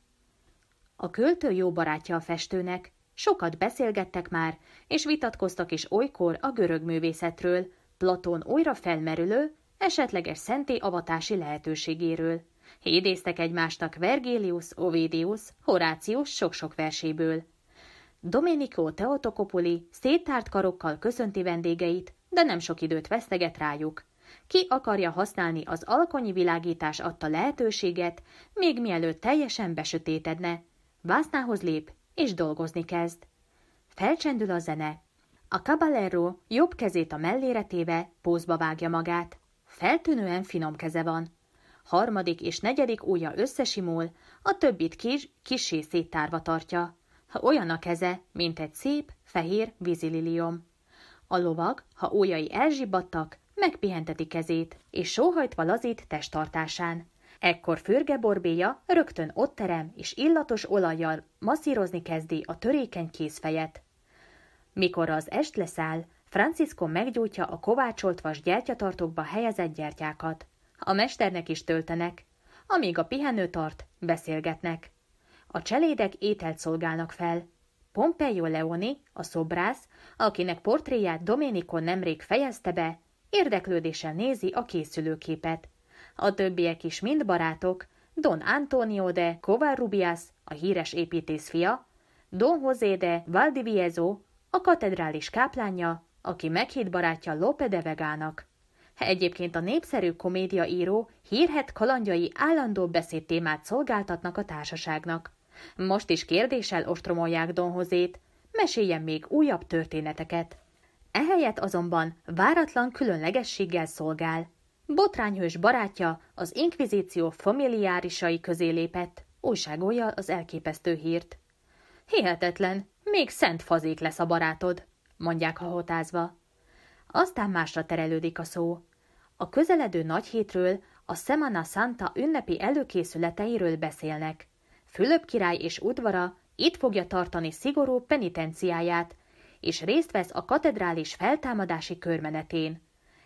A költő jó barátja a festőnek, sokat beszélgettek már, és vitatkoztak is olykor a görög művészetről, Platón újra felmerülő, esetleges szenté avatási lehetőségéről. Hédéztek egymástak Vergilius, Ovidius, Horácius sok-sok verséből. Domenico Teotokopuli széttárt karokkal köszönti vendégeit, de nem sok időt veszteget rájuk. Ki akarja használni az alkonyi világítás adta lehetőséget, még mielőtt teljesen besötétedne. Vásznához lép, és dolgozni kezd. Felcsendül a zene. A caballero jobb kezét a mellére téve pózba vágja magát. Feltűnően finom keze van. Harmadik és negyedik ujja összesimul, a többit kis, kissé széttárva tartja ha olyan a keze, mint egy szép, fehér vízililiom. A lovag, ha ujjai elzsibbadtak, megpihenteti kezét, és sóhajtva lazít testtartásán. Ekkor fürge borbéja rögtön ott terem, és illatos olajjal masszírozni kezdi a törékeny kézfejet. Mikor az est leszáll, Francisco meggyújtja a kovácsolt vas gyertyatartókba helyezett gyertyákat. A mesternek is töltenek. Amíg a pihenő tart, beszélgetnek. A cselédek ételt szolgálnak fel. Pompeo Leoni, a szobrász, akinek portréját Domenico nemrég fejezte be, érdeklődéssel nézi a készülőképet. A többiek is mind barátok, Don Antonio de Covarrubias, a híres építész fia, Don José de Valdivieso, a katedrális káplánja, aki meghitt barátja Lope de Vegának. Egyébként a népszerű komédiaíró hírhet kalandjai állandó beszédtémát szolgáltatnak a társaságnak. Most is kérdéssel ostromolják Donhozét, meséljen még újabb történeteket. Ehelyett azonban váratlan különlegességgel szolgál. Botrányhős barátja az inkvizíció familiárisai közé lépett, újságolja az elképesztő hírt. Hihetetlen, még szent fazék lesz a barátod, mondják hahotázva. Aztán másra terelődik a szó. A közeledő nagy hétről, a Semana Santa ünnepi előkészületeiről beszélnek. Fülöp király és udvara itt fogja tartani szigorú penitenciáját, és részt vesz a katedrális feltámadási körmenetén.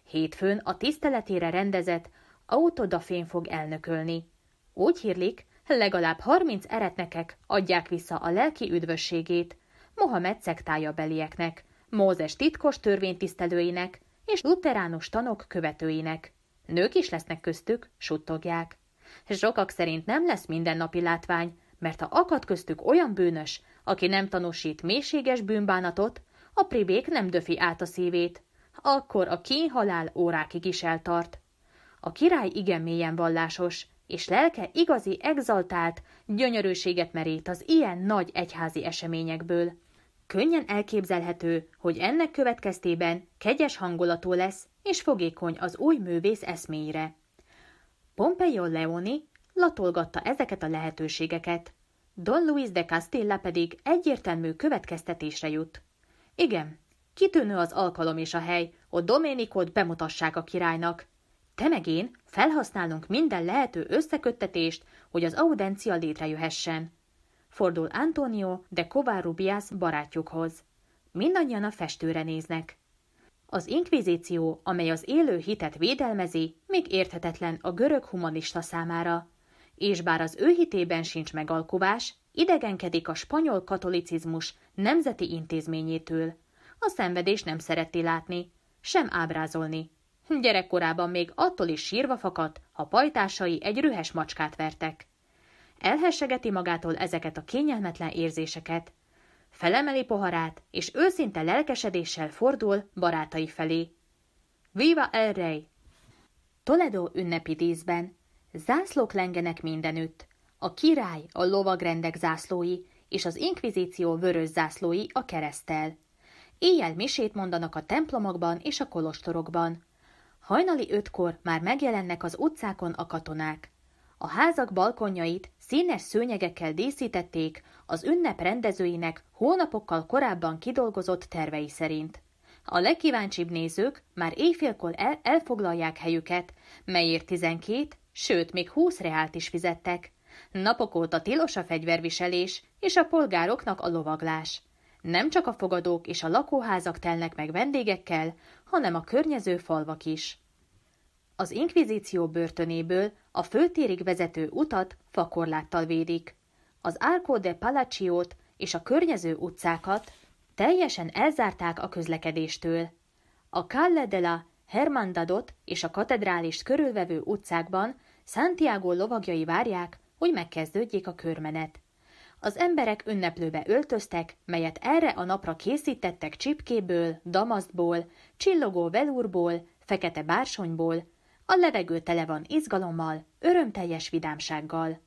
Hétfőn a tiszteletére rendezett autodafén fog elnökölni. Úgy hírlik, legalább 30 eretnekek adják vissza a lelki üdvösségét, Mohamed szektája belieknek, Mózes titkos törvénytisztelőinek és luteránus tanok követőinek. Nők is lesznek köztük, suttogják. Sokak szerint nem lesz mindennapi látvány, mert ha akad köztük olyan bűnös, aki nem tanúsít mélységes bűnbánatot, a pribék nem döfi át a szívét, akkor a kínhalál órákig is eltart. A király igen mélyen vallásos, és lelke igazi exaltált, gyönyörűséget merít az ilyen nagy egyházi eseményekből. Könnyen elképzelhető, hogy ennek következtében kegyes hangulatú lesz és fogékony az új művész eszméire. Pompeo Leoni latolgatta ezeket a lehetőségeket, Don Luis de Castilla pedig egyértelmű következtetésre jut. Igen, kitűnő az alkalom és a hely, hogy Doménikot bemutassák a királynak. Te meg én felhasználunk minden lehető összeköttetést, hogy az audencia létrejöhessen. Fordul Antonio de Covarrubias barátjukhoz. Mindannyian a festőre néznek. Az inkvizíció, amely az élő hitet védelmezi, még érthetetlen a görög humanista számára. És bár az ő hitében sincs megalkuvás, idegenkedik a spanyol katolicizmus nemzeti intézményétől. A szenvedés nem szereti látni, sem ábrázolni. Gyerekkorában még attól is sírva fakadt, ha pajtásai egy rühes macskát vertek. Elhessegeti magától ezeket a kényelmetlen érzéseket, felemeli poharát, és őszinte lelkesedéssel fordul barátai felé. Viva el Rey! Toledo ünnepi díszben. Zászlók lengenek mindenütt. A király a lovagrendek zászlói, és az inkvizíció vörös zászlói a keresztel. Éjjel misét mondanak a templomokban és a kolostorokban. Hajnali ötkor már megjelennek az utcákon a katonák. A házak balkonjait színes szőnyegekkel díszítették az ünnep rendezőinek hónapokkal korábban kidolgozott tervei szerint. A legkíváncsibb nézők már éjfélkor el- elfoglalják helyüket, melyért 12, sőt még 20 reált is fizettek. Napok óta tilos a fegyverviselés és a polgároknak a lovaglás. Nem csak a fogadók és a lakóházak telnek meg vendégekkel, hanem a környező falvak is. Az inkvizíció börtönéből a főtérig vezető utat fakorláttal védik. Az Arco de Palacciót és a környező utcákat teljesen elzárták a közlekedéstől. A Calle de la Hermandadot és a katedrális körülvevő utcákban Santiago lovagjai várják, hogy megkezdődjék a körmenet. Az emberek ünneplőbe öltöztek, melyet erre a napra készítettek csipkéből, damasztból, csillogó velúrból, fekete bársonyból a levegő tele van izgalommal, örömteljes vidámsággal.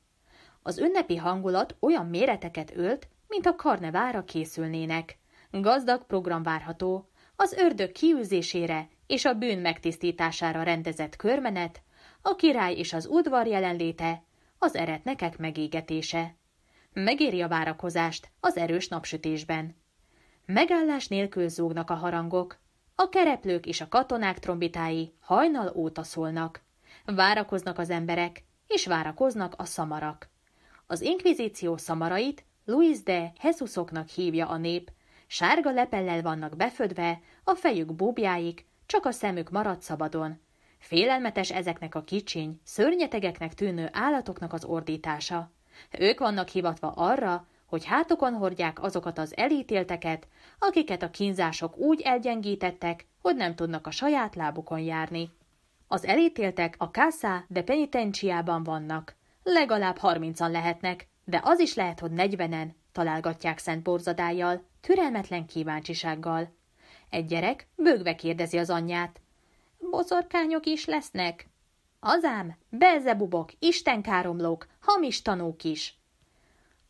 Az ünnepi hangulat olyan méreteket ölt, mint a karnevára készülnének. Gazdag program várható, az ördög kiűzésére és a bűn megtisztítására rendezett körmenet, a király és az udvar jelenléte, az eretnekek megégetése. Megéri a várakozást az erős napsütésben. Megállás nélkül zúgnak a harangok, a kereplők és a katonák trombitái hajnal óta szólnak. Várakoznak az emberek, és várakoznak a szamarak. Az inkvizíció szamarait Luis de Hesusoknak hívja a nép. Sárga lepellel vannak befödve, a fejük búbjáik, csak a szemük marad szabadon. Félelmetes ezeknek a kicsiny, szörnyetegeknek tűnő állatoknak az ordítása. Ők vannak hivatva arra, hogy hátukon hordják azokat az elítélteket, akiket a kínzások úgy elgyengítettek, hogy nem tudnak a saját lábukon járni. Az elítéltek a Casa de Penitenciában vannak. Legalább harmincan an lehetnek, de az is lehet, hogy negyvenen találgatják szent borzadájjal, türelmetlen kíváncsisággal. Egy gyerek bőgve kérdezi az anyját. Boszorkányok is lesznek? Azám, belzebubok, istenkáromlók, hamis tanúk is.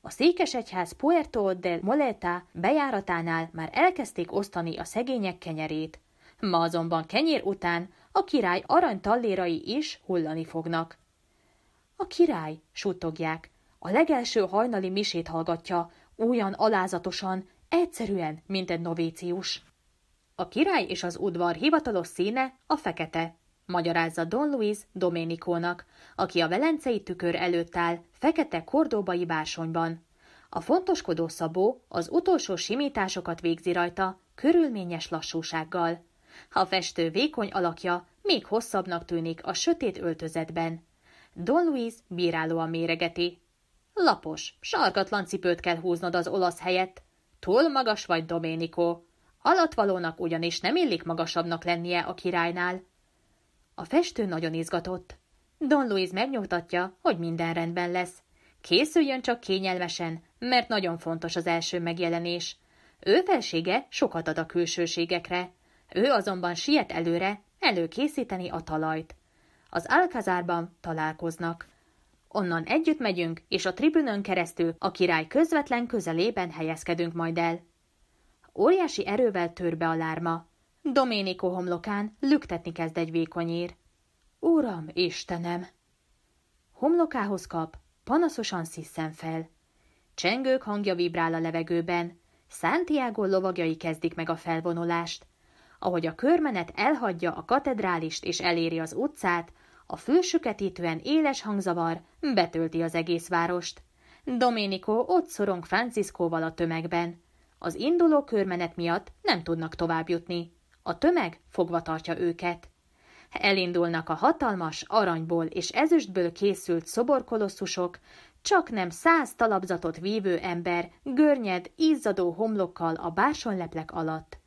A Székesegyház Puerto del Moleta bejáratánál már elkezdték osztani a szegények kenyerét. Ma azonban kenyér után a király arany tallérai is hullani fognak. A király, suttogják, a legelső hajnali misét hallgatja, olyan alázatosan, egyszerűen, mint egy novécius. A király és az udvar hivatalos színe a fekete, magyarázza Don Luis Doménikónak, aki a velencei tükör előtt áll, fekete kordóbai bársonyban. A fontoskodó szabó az utolsó simításokat végzi rajta, körülményes lassúsággal. A festő vékony alakja még hosszabbnak tűnik a sötét öltözetben. Don Luis bírálóan méregeti. Lapos, sarkatlan cipőt kell húznod az olasz helyett. Túl magas vagy, Domenico. Alatvalónak ugyanis nem illik magasabbnak lennie a királynál. A festő nagyon izgatott. Don Luis megnyugtatja, hogy minden rendben lesz. Készüljön csak kényelmesen, mert nagyon fontos az első megjelenés. Ő felsége sokat ad a külsőségekre. Ő azonban siet előre, előkészíteni a talajt. Az Alcázárban találkoznak. Onnan együtt megyünk, és a tribünön keresztül a király közvetlen közelében helyezkedünk majd el. Óriási erővel tör be a lárma. Doménikó homlokán lüktetni kezd egy vékony ér. Uram, Istenem! Homlokához kap, panaszosan sziszen fel. Csengők hangja vibrál a levegőben, Santiago lovagjai kezdik meg a felvonulást. Ahogy a körmenet elhagyja a katedrálist és eléri az utcát, a fülsüketítően éles hangzavar betölti az egész várost. Domenico ott szorong Franciscóval a tömegben. Az induló körmenet miatt nem tudnak tovább jutni. A tömeg fogva tartja őket. Elindulnak a hatalmas, aranyból és ezüstből készült szoborkolosszusok, csak nem száz talapzatot vívő ember, görnyed, izzadó homlokkal a bársonyleplek alatt.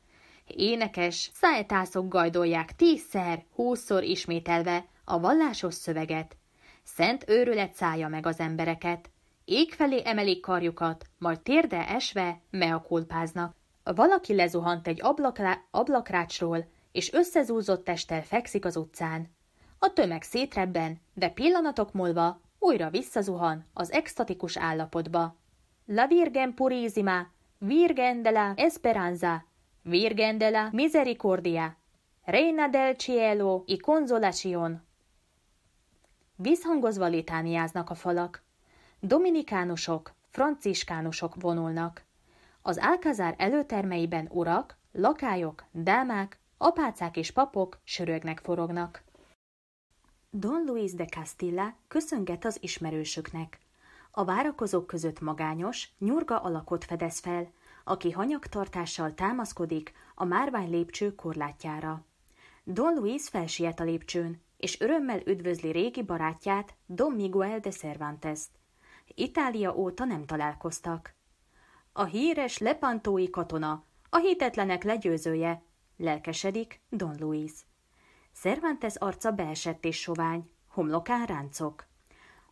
Énekes, szájtászok gajdolják tízszer, húszszor ismételve a vallásos szöveget. Szent őrület szállja meg az embereket. Ég felé emelik karjukat, majd térde esve meakulpáznak. Valaki lezuhant egy ablakrá- ablakrácsról, és összezúzott testtel fekszik az utcán. A tömeg szétrebben, de pillanatok múlva újra visszazuhan az extatikus állapotba. La Virgen Purisima, Virgen de la Esperanza, Virgen de la Misericordia, Reina del Cielo y Consolación. Visszhangozva litániáznak a falak. Dominikánusok, franciskánusok vonulnak. Az álkazár előtermeiben urak, lakályok, dámák, apácák és papok sörögnek forognak. Don Luis de Castilla köszönget az ismerősöknek. A várakozók között magányos, nyurga alakot fedez fel, aki hanyagtartással támaszkodik a márvány lépcső korlátjára. Don Luis felsiet a lépcsőn, és örömmel üdvözli régi barátját, Don Miguel de cervantes -t. Itália óta nem találkoztak a híres lepantói katona, a hitetlenek legyőzője, lelkesedik Don Luis. Cervantes arca beesett és sovány, homlokán ráncok.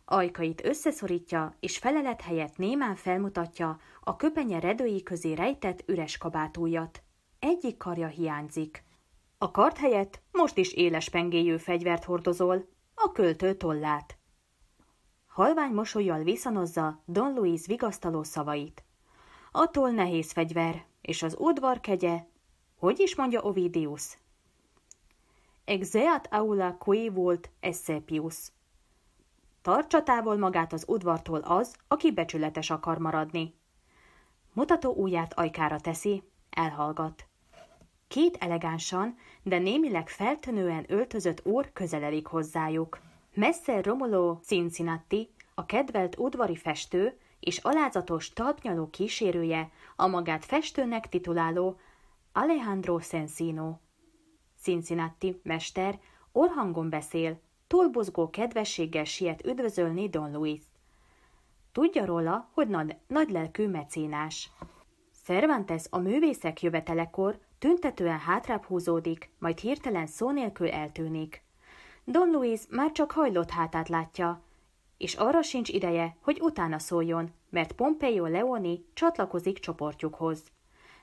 Ajkait összeszorítja, és felelet helyett némán felmutatja a köpenye redői közé rejtett üres kabátújat. Egyik karja hiányzik. A kart helyett most is éles pengéjű fegyvert hordozol, a költő tollát. Halvány mosolyjal viszonozza Don Luis vigasztaló szavait attól nehéz fegyver, és az udvar kegye, hogy is mondja Ovidius? Exeat aula quae volt esse Tartsa távol magát az udvartól az, aki becsületes akar maradni. Mutató ujját ajkára teszi, elhallgat. Két elegánsan, de némileg feltönően öltözött úr közeledik hozzájuk. Messze Romulo Cincinnati, a kedvelt udvari festő, és alázatos talpnyaló kísérője a magát festőnek tituláló Alejandro Sensino. Cincinnati mester orhangon beszél, tolbozgó kedvességgel siet üdvözölni Don Luis. Tudja róla, hogy nagy, lelkű mecénás. Cervantes a művészek jövetelekor tüntetően hátrább húzódik, majd hirtelen szó nélkül eltűnik. Don Luis már csak hajlott hátát látja, és arra sincs ideje, hogy utána szóljon, mert Pompeio Leoni csatlakozik csoportjukhoz.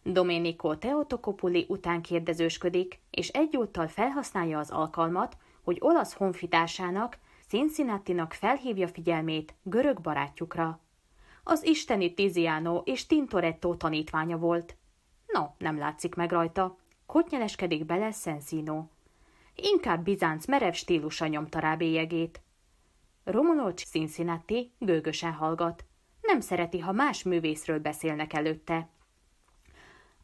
Domenico Teotokopuli után kérdezősködik, és egyúttal felhasználja az alkalmat, hogy olasz honfitársának, cincinnati felhívja figyelmét görög barátjukra. Az isteni Tiziano és Tintoretto tanítványa volt. No, nem látszik meg rajta. Kotnyeleskedik bele Sensino. Inkább bizánc merev stílusa nyomta rá bélyegét. Romonocs Cincinnati gőgösen hallgat. Nem szereti, ha más művészről beszélnek előtte.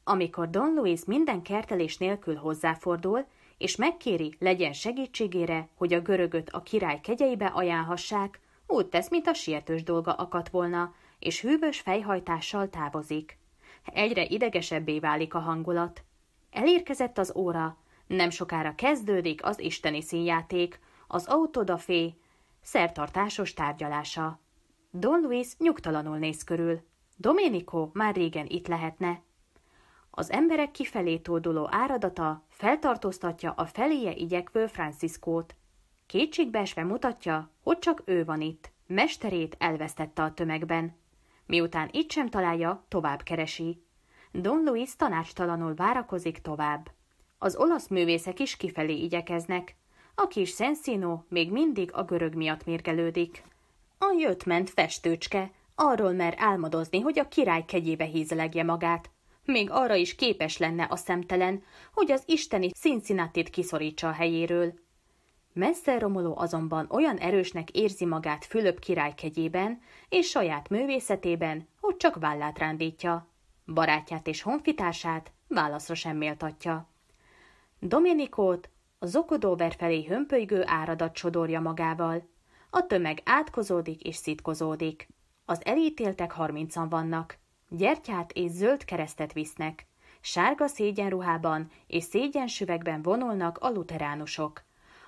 Amikor Don Luis minden kertelés nélkül hozzáfordul, és megkéri, legyen segítségére, hogy a görögöt a király kegyeibe ajánlhassák, úgy tesz, mint a sietős dolga akadt volna, és hűvös fejhajtással távozik. Egyre idegesebbé válik a hangulat. Elérkezett az óra, nem sokára kezdődik az isteni színjáték, az autodafé, szertartásos tárgyalása. Don Luis nyugtalanul néz körül. Domenico már régen itt lehetne. Az emberek kifelé tóduló áradata feltartóztatja a feléje igyekvő Franciscót. Kétségbeesve mutatja, hogy csak ő van itt. Mesterét elvesztette a tömegben. Miután itt sem találja, tovább keresi. Don Luis tanácstalanul várakozik tovább. Az olasz művészek is kifelé igyekeznek, a kis Szenszínó még mindig a görög miatt mérgelődik. A jött-ment festőcske, arról mer álmodozni, hogy a király kegyébe hízelegje magát. Még arra is képes lenne a szemtelen, hogy az isteni cincinnati kiszorítsa a helyéről. Messze romoló azonban olyan erősnek érzi magát Fülöp király kegyében és saját művészetében, hogy csak vállát rándítja. Barátját és honfitársát válaszra sem méltatja. Dominikót a zokodóver felé hömpölygő áradat sodorja magával. A tömeg átkozódik és szitkozódik. Az elítéltek harmincan vannak. Gyertyát és zöld keresztet visznek. Sárga szégyenruhában és szégyensüvegben vonulnak a luteránusok.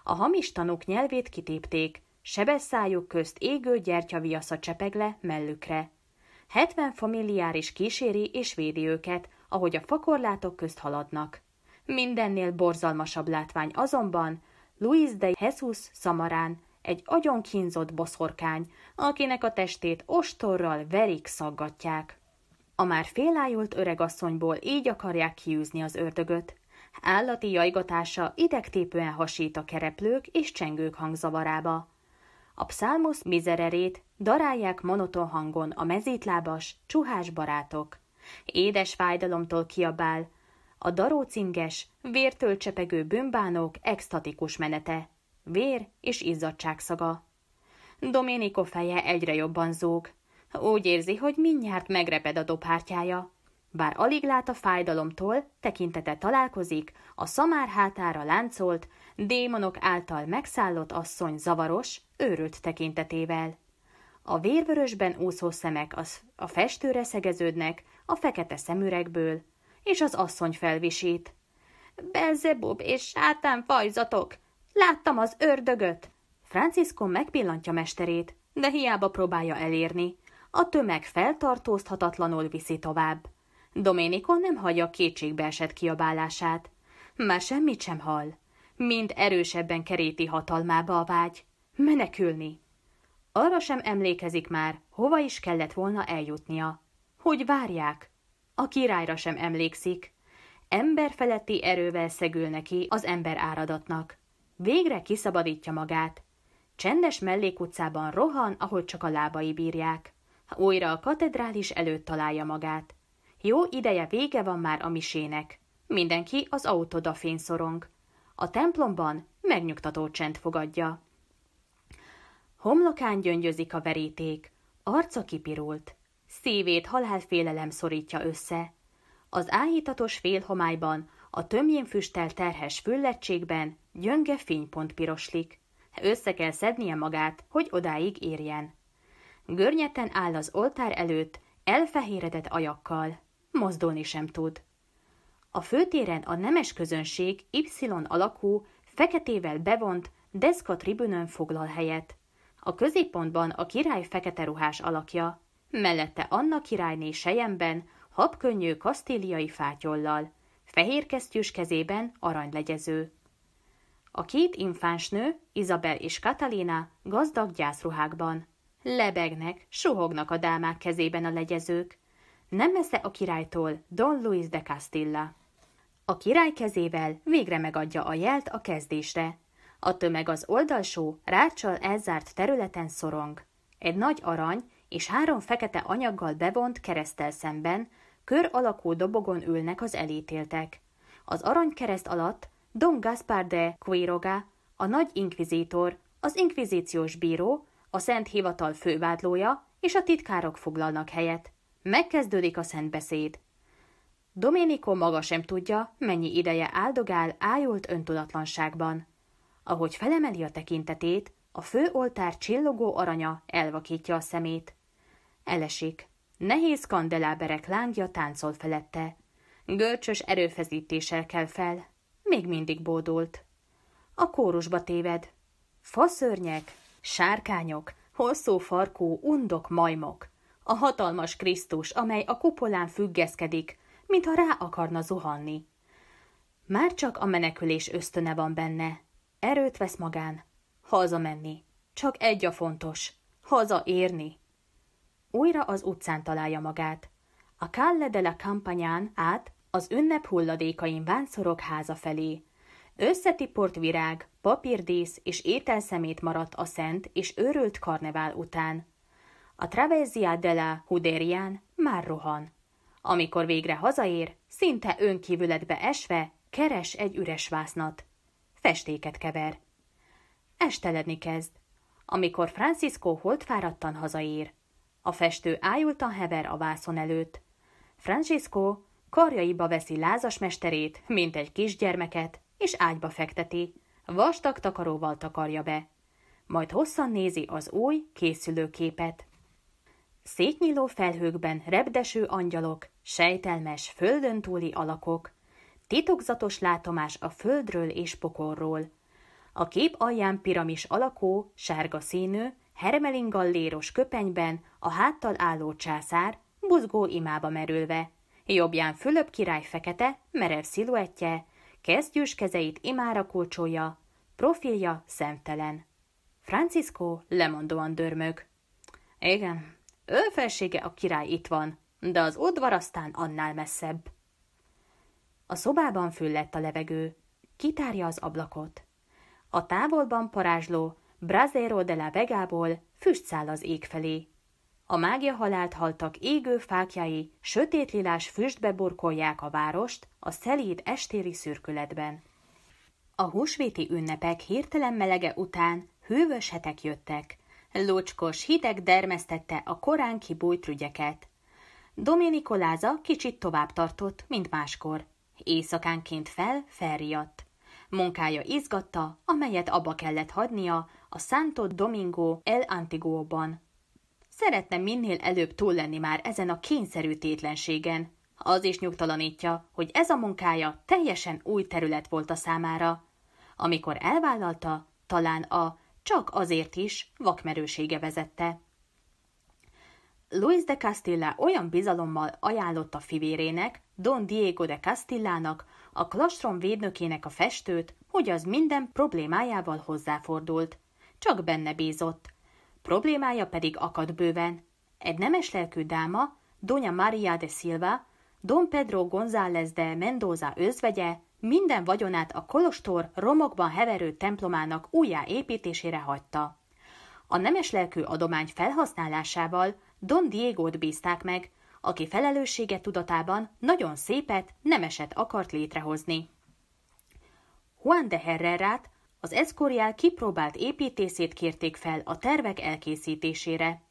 A hamis tanúk nyelvét kitépték, sebes szájuk közt égő gyertyaviasza csepeg le mellükre. Hetven familiáris kíséri és védi őket, ahogy a fakorlátok közt haladnak. Mindennél borzalmasabb látvány azonban Luis de Jesus szamarán, egy agyon kínzott boszorkány, akinek a testét ostorral verik szaggatják. A már félájult öregasszonyból így akarják kiűzni az ördögöt. Állati jajgatása idegtépően hasít a kereplők és csengők hangzavarába. A pszálmusz mizererét darálják monoton hangon a mezítlábas, csuhás barátok. Édes fájdalomtól kiabál, a darócinges, vértől csepegő bűnbánok extatikus menete, vér és izzadság szaga. Doménico feje egyre jobban zúg. Úgy érzi, hogy mindjárt megreped a dobhártyája. Bár alig lát a fájdalomtól, tekintete találkozik a szamár hátára láncolt, démonok által megszállott asszony zavaros, őrült tekintetével. A vérvörösben úszó szemek a festőre szegeződnek a fekete szemüregből, és az asszony felvisít. Belzebub és sátán fajzatok! Láttam az ördögöt! Francisco megpillantja mesterét, de hiába próbálja elérni. A tömeg feltartózhatatlanul viszi tovább. Doménico nem hagyja esett kiabálását. Már semmit sem hall. Mind erősebben keríti hatalmába a vágy. Menekülni. Arra sem emlékezik már, hova is kellett volna eljutnia. Hogy várják, a királyra sem emlékszik. Emberfeletti erővel szegül neki az ember áradatnak. Végre kiszabadítja magát. Csendes mellékutcában rohan, ahol csak a lábai bírják. Újra a katedrális előtt találja magát. Jó ideje vége van már a misének. Mindenki az autodafén fényszorong. A templomban megnyugtató csend fogadja. Homlokán gyöngyözik a veríték, arca kipirult. Szívét halálfélelem szorítja össze. Az áhítatos félhomályban, a tömjén füstel terhes füllettségben gyönge fénypont piroslik. Össze kell szednie magát, hogy odáig érjen. Görnyeten áll az oltár előtt, elfehéredett ajakkal. Mozdulni sem tud. A főtéren a nemes közönség Y alakú, feketével bevont, deszka tribünön foglal helyet. A középpontban a király fekete ruhás alakja, mellette Anna királyné sejemben, habkönnyű kasztéliai fátyollal, fehér kesztyűs kezében aranylegyező. A két infánsnő, Izabel és Katalina gazdag gyászruhákban. Lebegnek, suhognak a dámák kezében a legyezők. Nem messze a királytól Don Luis de Castilla. A király kezével végre megadja a jelt a kezdésre. A tömeg az oldalsó, rácsal elzárt területen szorong. Egy nagy arany, és három fekete anyaggal bevont keresztel szemben kör alakú dobogon ülnek az elítéltek. Az kereszt alatt Don Gaspar de Quiroga, a nagy inkvizítor, az inkvizíciós bíró, a szent hivatal fővádlója és a titkárok foglalnak helyet. Megkezdődik a szent beszéd. Domenico maga sem tudja, mennyi ideje áldogál ájult öntudatlanságban. Ahogy felemeli a tekintetét, a főoltár csillogó aranya elvakítja a szemét. Elesik. Nehéz kandeláberek lángja táncol felette. Görcsös erőfeszítéssel kell fel. Még mindig bódult. A kórusba téved. Faszörnyek, sárkányok, hosszú farkú, undok majmok. A hatalmas Krisztus, amely a kupolán függeszkedik, mintha rá akarna zuhanni. Már csak a menekülés ösztöne van benne. Erőt vesz magán, Hazamenni. Csak egy a fontos. Hazaérni. Újra az utcán találja magát. A Calle de la Campagnán át az ünnep hulladékain vánszorok háza felé. Összetiport virág, papírdísz és ételszemét maradt a szent és őrült karnevál után. A Travezia la Huderian már rohan. Amikor végre hazaér, szinte önkívületbe esve, keres egy üres vásznat. Festéket kever. Esteledni kezd. Amikor Francisco holdfáradtan hazaér, a festő ájultan hever a vászon előtt. Francisco karjaiba veszi lázas mesterét, mint egy kisgyermeket, és ágyba fekteti, vastag takaróval takarja be. Majd hosszan nézi az új, készülő képet. Szétnyíló felhőkben repdeső angyalok, sejtelmes, földön túli alakok, titokzatos látomás a földről és pokorról, a kép alján piramis alakú, sárga színű, hermelingalléros köpenyben a háttal álló császár, buzgó imába merülve. Jobbján Fülöp király fekete, merev sziluettje, kesztyűs kezeit imára kulcsolja, profilja szemtelen. Francisco lemondóan dörmög. Igen, ő felsége a király itt van, de az udvar aztán annál messzebb. A szobában füllett a levegő, kitárja az ablakot. A távolban parázsló, Brazero de la Vegából füstszál az ég felé. A mágia halált haltak égő fákjai sötétlilás füstbe borkolják a várost a szelíd estéri szürkületben. A húsvéti ünnepek hirtelen melege után hűvös hetek jöttek. Locskos hideg dermesztette a korán kibújt rügyeket. Dominikoláza kicsit tovább tartott, mint máskor. Éjszakánként fel, felriadt. Munkája izgatta, amelyet abba kellett hagynia a Santo Domingo El Antiguo-ban. Szeretne minél előbb túl lenni már ezen a kényszerű tétlenségen. Az is nyugtalanítja, hogy ez a munkája teljesen új terület volt a számára. Amikor elvállalta, talán a csak azért is vakmerősége vezette. Luis de Castilla olyan bizalommal ajánlotta fivérének, Don Diego de Castillának, a klastrom védnökének a festőt, hogy az minden problémájával hozzáfordult. Csak benne bízott. Problémája pedig akad bőven. Egy nemes lelkű dáma, Dona Maria de Silva, Don Pedro González de Mendoza özvegye, minden vagyonát a kolostor romokban heverő templomának újjáépítésére hagyta. A nemes lelkű adomány felhasználásával Don Diego-t bízták meg, aki felelőssége tudatában nagyon szépet, nemeset akart létrehozni. Juan de Herrerát, az Escorial kipróbált építészét kérték fel a tervek elkészítésére.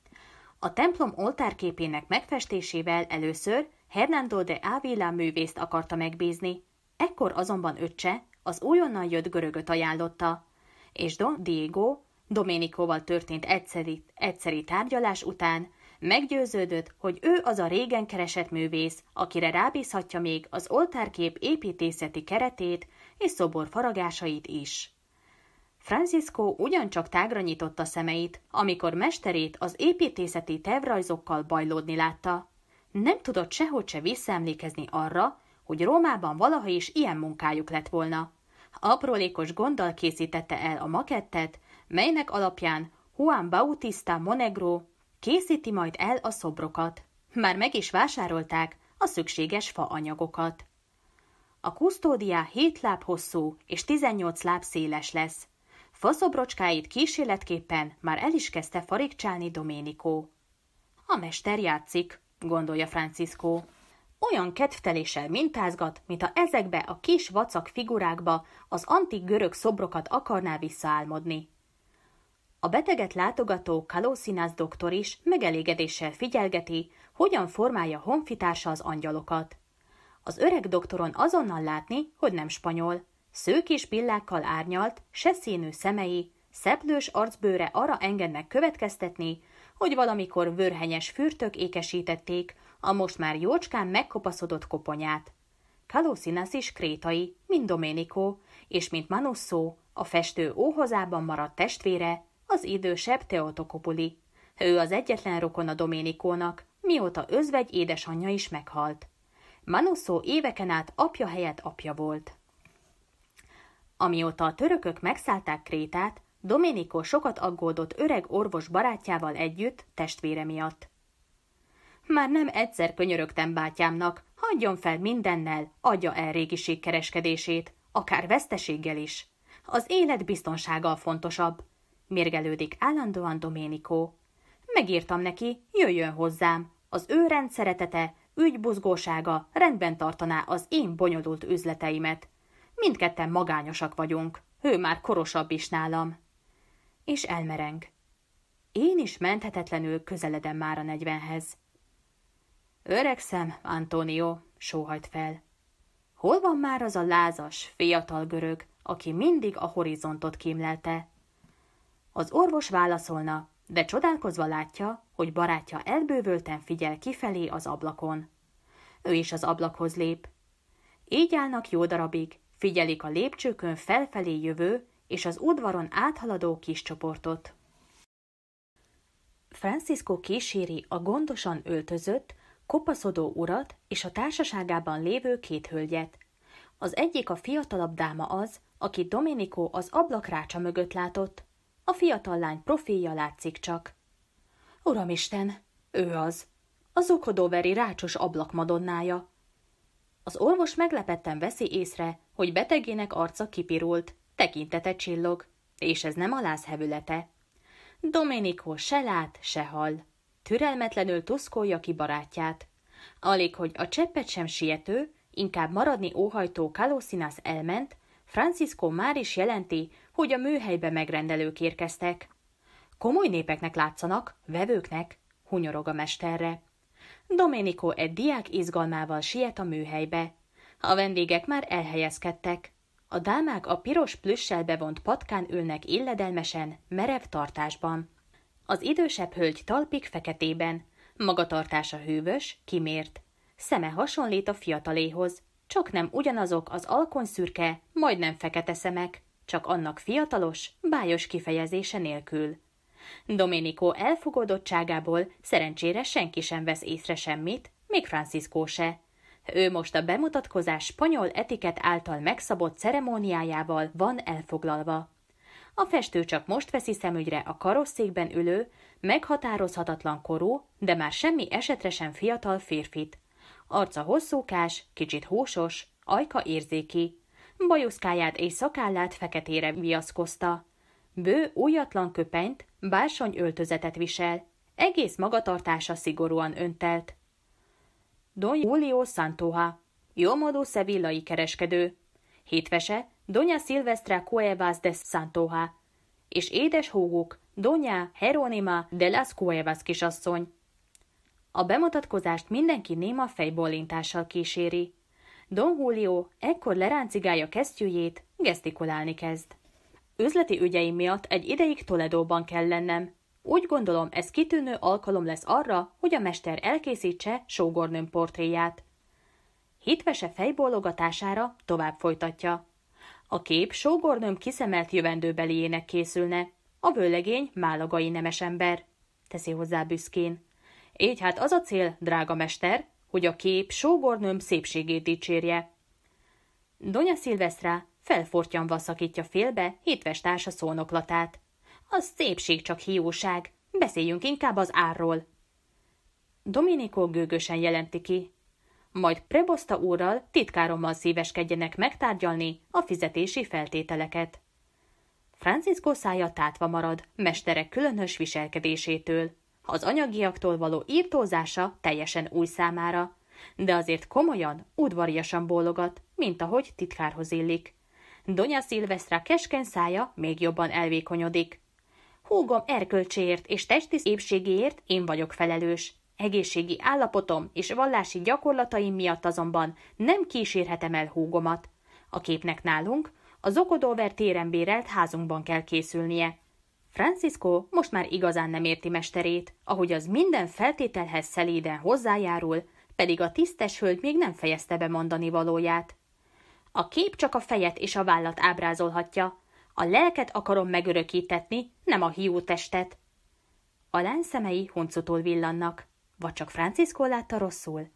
A templom oltárképének megfestésével először Hernando de Ávila művészt akarta megbízni, ekkor azonban öccse, az újonnan jött görögöt ajánlotta, és Don Diego, Domenicoval történt egyszeri, egyszeri tárgyalás után Meggyőződött, hogy ő az a régen keresett művész, akire rábízhatja még az oltárkép építészeti keretét és szobor faragásait is. Francisco ugyancsak tágra nyitotta szemeit, amikor mesterét az építészeti tervrajzokkal bajlódni látta. Nem tudott sehogy se visszaemlékezni arra, hogy Rómában valaha is ilyen munkájuk lett volna. Aprólékos gonddal készítette el a makettet, melynek alapján Juan Bautista Monegro Készíti majd el a szobrokat. Már meg is vásárolták a szükséges faanyagokat. A kusztódiá 7 láb hosszú és 18 láb széles lesz. Faszobrocskáit kísérletképpen már el is kezdte farigcsálni Doménikó. A mester játszik, gondolja Francisco. Olyan kedvteléssel mintázgat, mint a ezekbe a kis vacak figurákba az antik görög szobrokat akarná visszaálmodni. A beteget látogató Kalószínász doktor is megelégedéssel figyelgeti, hogyan formálja honfitársa az angyalokat. Az öreg doktoron azonnal látni, hogy nem spanyol. szők és billákkal árnyalt, se színű szemei, szeplős arcbőre arra engednek következtetni, hogy valamikor vörhenyes fürtök ékesítették a most már jócskán megkopaszodott koponyát. Kalószínász is krétai, mint Domenico, és mint Manusso, a festő óhozában maradt testvére, az idősebb Teotokopuli. Ő az egyetlen rokon a Doménikónak, mióta özvegy édesanyja is meghalt. Manuszó éveken át apja helyett apja volt. Amióta a törökök megszállták Krétát, Doménikó sokat aggódott öreg orvos barátjával együtt, testvére miatt. Már nem egyszer könyörögtem bátyámnak, hagyjon fel mindennel, adja el régiség kereskedését, akár veszteséggel is. Az élet biztonsága a fontosabb. Mérgelődik állandóan Doménikó. Megírtam neki, jöjjön hozzám. Az ő rendszeretete, ügybuzgósága rendben tartaná az én bonyolult üzleteimet. Mindketten magányosak vagyunk, ő már korosabb is nálam. És elmereng. Én is menthetetlenül közeledem már a negyvenhez. Öregszem, Antonio, sóhajt fel. Hol van már az a lázas, fiatal görög, aki mindig a horizontot kémlelte? Az orvos válaszolna, de csodálkozva látja, hogy barátja elbővölten figyel kifelé az ablakon. Ő is az ablakhoz lép. Így állnak jó darabig, figyelik a lépcsőkön felfelé jövő és az udvaron áthaladó kis csoportot. Francisco kíséri a gondosan öltözött, kopaszodó urat és a társaságában lévő két hölgyet. Az egyik a fiatalabb dáma az, aki Domenico az ablakrácsa mögött látott, a fiatal lány profilja látszik csak. Uramisten, ő az. A zokodóveri rácsos ablakmadonnája. Az orvos meglepetten veszi észre, hogy betegének arca kipirult, tekintete csillog, és ez nem a lázhevülete. Domenico se lát, se hal. Türelmetlenül tuszkolja ki barátját. Alig, hogy a cseppet sem siető, inkább maradni óhajtó Kalosinas elment, Francisco már is jelenti, hogy a műhelybe megrendelők érkeztek. Komoly népeknek látszanak, vevőknek, hunyorog a mesterre. Domenico egy diák izgalmával siet a műhelybe. A vendégek már elhelyezkedtek. A dámák a piros plüssel bevont patkán ülnek illedelmesen, merev tartásban. Az idősebb hölgy talpik feketében, magatartása hűvös, kimért. Szeme hasonlít a fiataléhoz, csak nem ugyanazok az alkonyszürke, majdnem fekete szemek csak annak fiatalos, bájos kifejezése nélkül. Domenico elfogadottságából szerencsére senki sem vesz észre semmit, még Francisco se. Ő most a bemutatkozás spanyol etiket által megszabott ceremóniájával van elfoglalva. A festő csak most veszi szemügyre a karosszékben ülő, meghatározhatatlan korú, de már semmi esetre sem fiatal férfit. Arca hosszúkás, kicsit húsos, ajka érzéki, bajuszkáját és szakállát feketére viaszkozta. Bő újatlan köpenyt, bársony öltözetet visel, egész magatartása szigorúan öntelt. Don Julio Santoha, jómodó szevillai kereskedő, hétvese Donya Silvestre Cuevas de Santoha, és édes hóguk Donya Heronima de las Cuevas kisasszony. A bemutatkozást mindenki néma fejbólintással kíséri. Don Julio ekkor leráncigálja kesztyűjét, gesztikulálni kezd. Üzleti ügyeim miatt egy ideig Toledóban kell lennem. Úgy gondolom, ez kitűnő alkalom lesz arra, hogy a mester elkészítse sógornőm portréját. Hitvese fejbólogatására tovább folytatja. A kép sógornőm kiszemelt jövendőbeliének készülne. A vőlegény málagai nemes ember. Teszi hozzá büszkén. Így hát az a cél, drága mester, hogy a kép sógornőm szépségét dicsérje. Donya Szilvesztrá felfortyanva szakítja félbe hétves társa szónoklatát. Az szépség csak hiúság, beszéljünk inkább az árról. Dominikó gőgösen jelenti ki. Majd Prebosta úrral titkárommal szíveskedjenek megtárgyalni a fizetési feltételeket. Francisco szája tátva marad, mesterek különös viselkedésétől az anyagiaktól való írtózása teljesen új számára, de azért komolyan, udvariasan bólogat, mint ahogy titkárhoz illik. Donya Szilvesztra kesken szája még jobban elvékonyodik. Húgom erkölcséért és testi épségéért én vagyok felelős. Egészségi állapotom és vallási gyakorlataim miatt azonban nem kísérhetem el húgomat. A képnek nálunk az Okodóver téren bérelt házunkban kell készülnie. Francisco most már igazán nem érti mesterét, ahogy az minden feltételhez szelíden hozzájárul, pedig a tisztes hölgy még nem fejezte be mondani valóját. A kép csak a fejet és a vállat ábrázolhatja. A lelket akarom megörökítetni, nem a hiú testet. A lány szemei huncutól villannak. Vagy csak Francisco látta rosszul?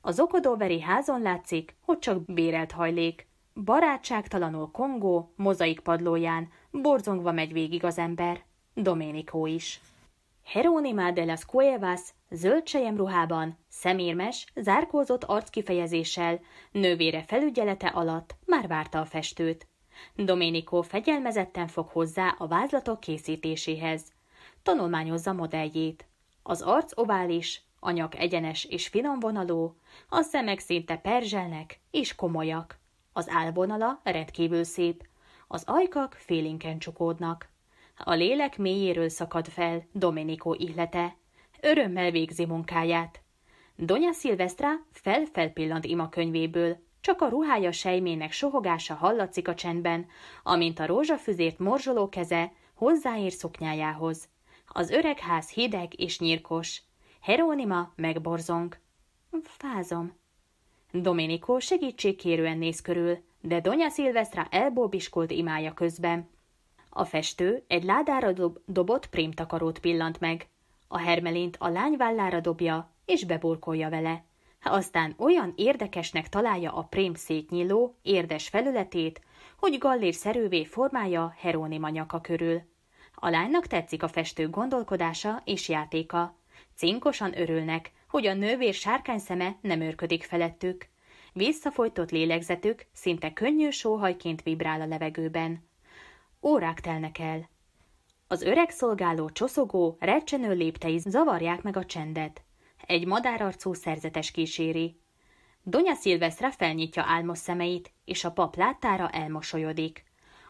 Az okodóveri házon látszik, hogy csak bérelt hajlék. Barátságtalanul Kongó, mozaik padlóján, Borzongva megy végig az ember, Doménikó is. Herónimá de las Cuevas zöld ruhában, szemérmes, zárkózott arckifejezéssel, nővére felügyelete alatt már várta a festőt. Doménikó fegyelmezetten fog hozzá a vázlatok készítéséhez. Tanulmányozza modelljét. Az arc ovális, a nyak egyenes és finom vonalú, a szemek szinte perzselnek és komolyak. Az álvonala rendkívül szép, az ajkak félinken csukódnak. A lélek mélyéről szakad fel Domenico illete. Örömmel végzi munkáját. Donya Szilvesztra felfelpillant könyvéből, csak a ruhája sejmének sohogása hallatszik a csendben, amint a rózsafüzért morzsoló keze hozzáér szoknyájához. Az öreg ház hideg és nyírkos. Herónima megborzong. Fázom. Domenico segítségkérően néz körül de Donya Szilvesztra elbóbiskolt imája közben. A festő egy ládára dob- dobott prémtakarót pillant meg. A hermelint a lány vállára dobja, és beborkolja vele. Aztán olyan érdekesnek találja a prém szétnyíló, érdes felületét, hogy gallérszerűvé formálja Heróni manyaka körül. A lánynak tetszik a festő gondolkodása és játéka. Cinkosan örülnek, hogy a nővér sárkány szeme nem őrködik felettük. Visszafojtott lélegzetük szinte könnyű sóhajként vibrál a levegőben. Órák telnek el. Az öreg szolgáló csoszogó, recsenő léptei zavarják meg a csendet. Egy madárarcú szerzetes kíséri. Donya Szilveszre felnyitja álmos szemeit, és a pap láttára elmosolyodik.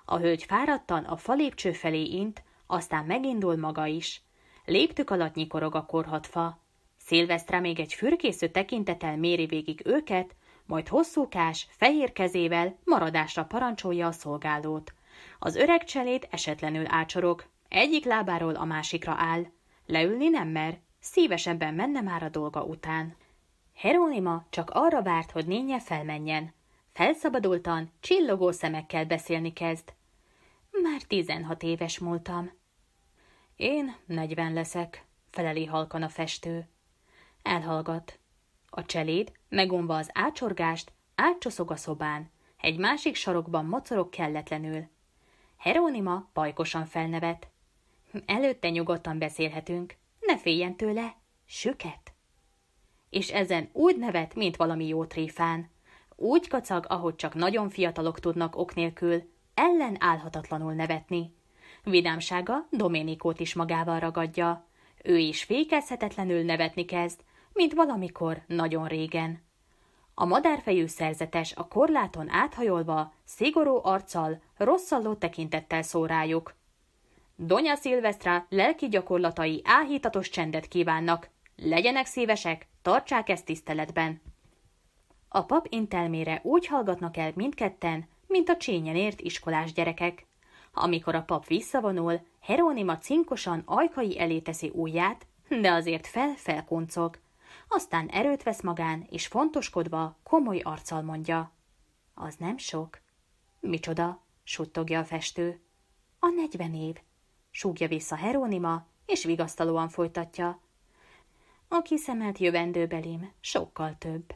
A hölgy fáradtan a falépcső felé int, aztán megindul maga is. Léptük alatt nyikorog a korhatfa. Szilvesztre még egy fürkésző tekintetel méri végig őket, majd hosszúkás, fehér kezével maradásra parancsolja a szolgálót. Az öreg cselét esetlenül ácsorog, egyik lábáról a másikra áll. Leülni nem mer, szívesebben menne már a dolga után. Herónima csak arra várt, hogy nénye felmenjen. Felszabadultan, csillogó szemekkel beszélni kezd. Már tizenhat éves múltam. Én negyven leszek, feleli halkan a festő. Elhallgat. A cseléd megonva az ácsorgást, átcsoszog a szobán. Egy másik sarokban mocorog kelletlenül. Herónima bajkosan felnevet. Előtte nyugodtan beszélhetünk. Ne féljen tőle. Süket. És ezen úgy nevet, mint valami jó tréfán. Úgy kacag, ahogy csak nagyon fiatalok tudnak ok nélkül, ellen állhatatlanul nevetni. Vidámsága Doménikót is magával ragadja. Ő is fékezhetetlenül nevetni kezd, mint valamikor nagyon régen. A madárfejű szerzetes a korláton áthajolva, szigorú arccal, rosszalló tekintettel szól rájuk. Donya Szilvesztra lelki gyakorlatai áhítatos csendet kívánnak. Legyenek szívesek, tartsák ezt tiszteletben. A pap intelmére úgy hallgatnak el mindketten, mint a csényen ért iskolás gyerekek. Amikor a pap visszavonul, Heronima cinkosan ajkai elé teszi ujját, de azért fel-felkoncog aztán erőt vesz magán, és fontoskodva, komoly arccal mondja. Az nem sok. Micsoda, suttogja a festő. A negyven év. Súgja vissza Herónima, és vigasztalóan folytatja. A kiszemelt jövendőbelim sokkal több.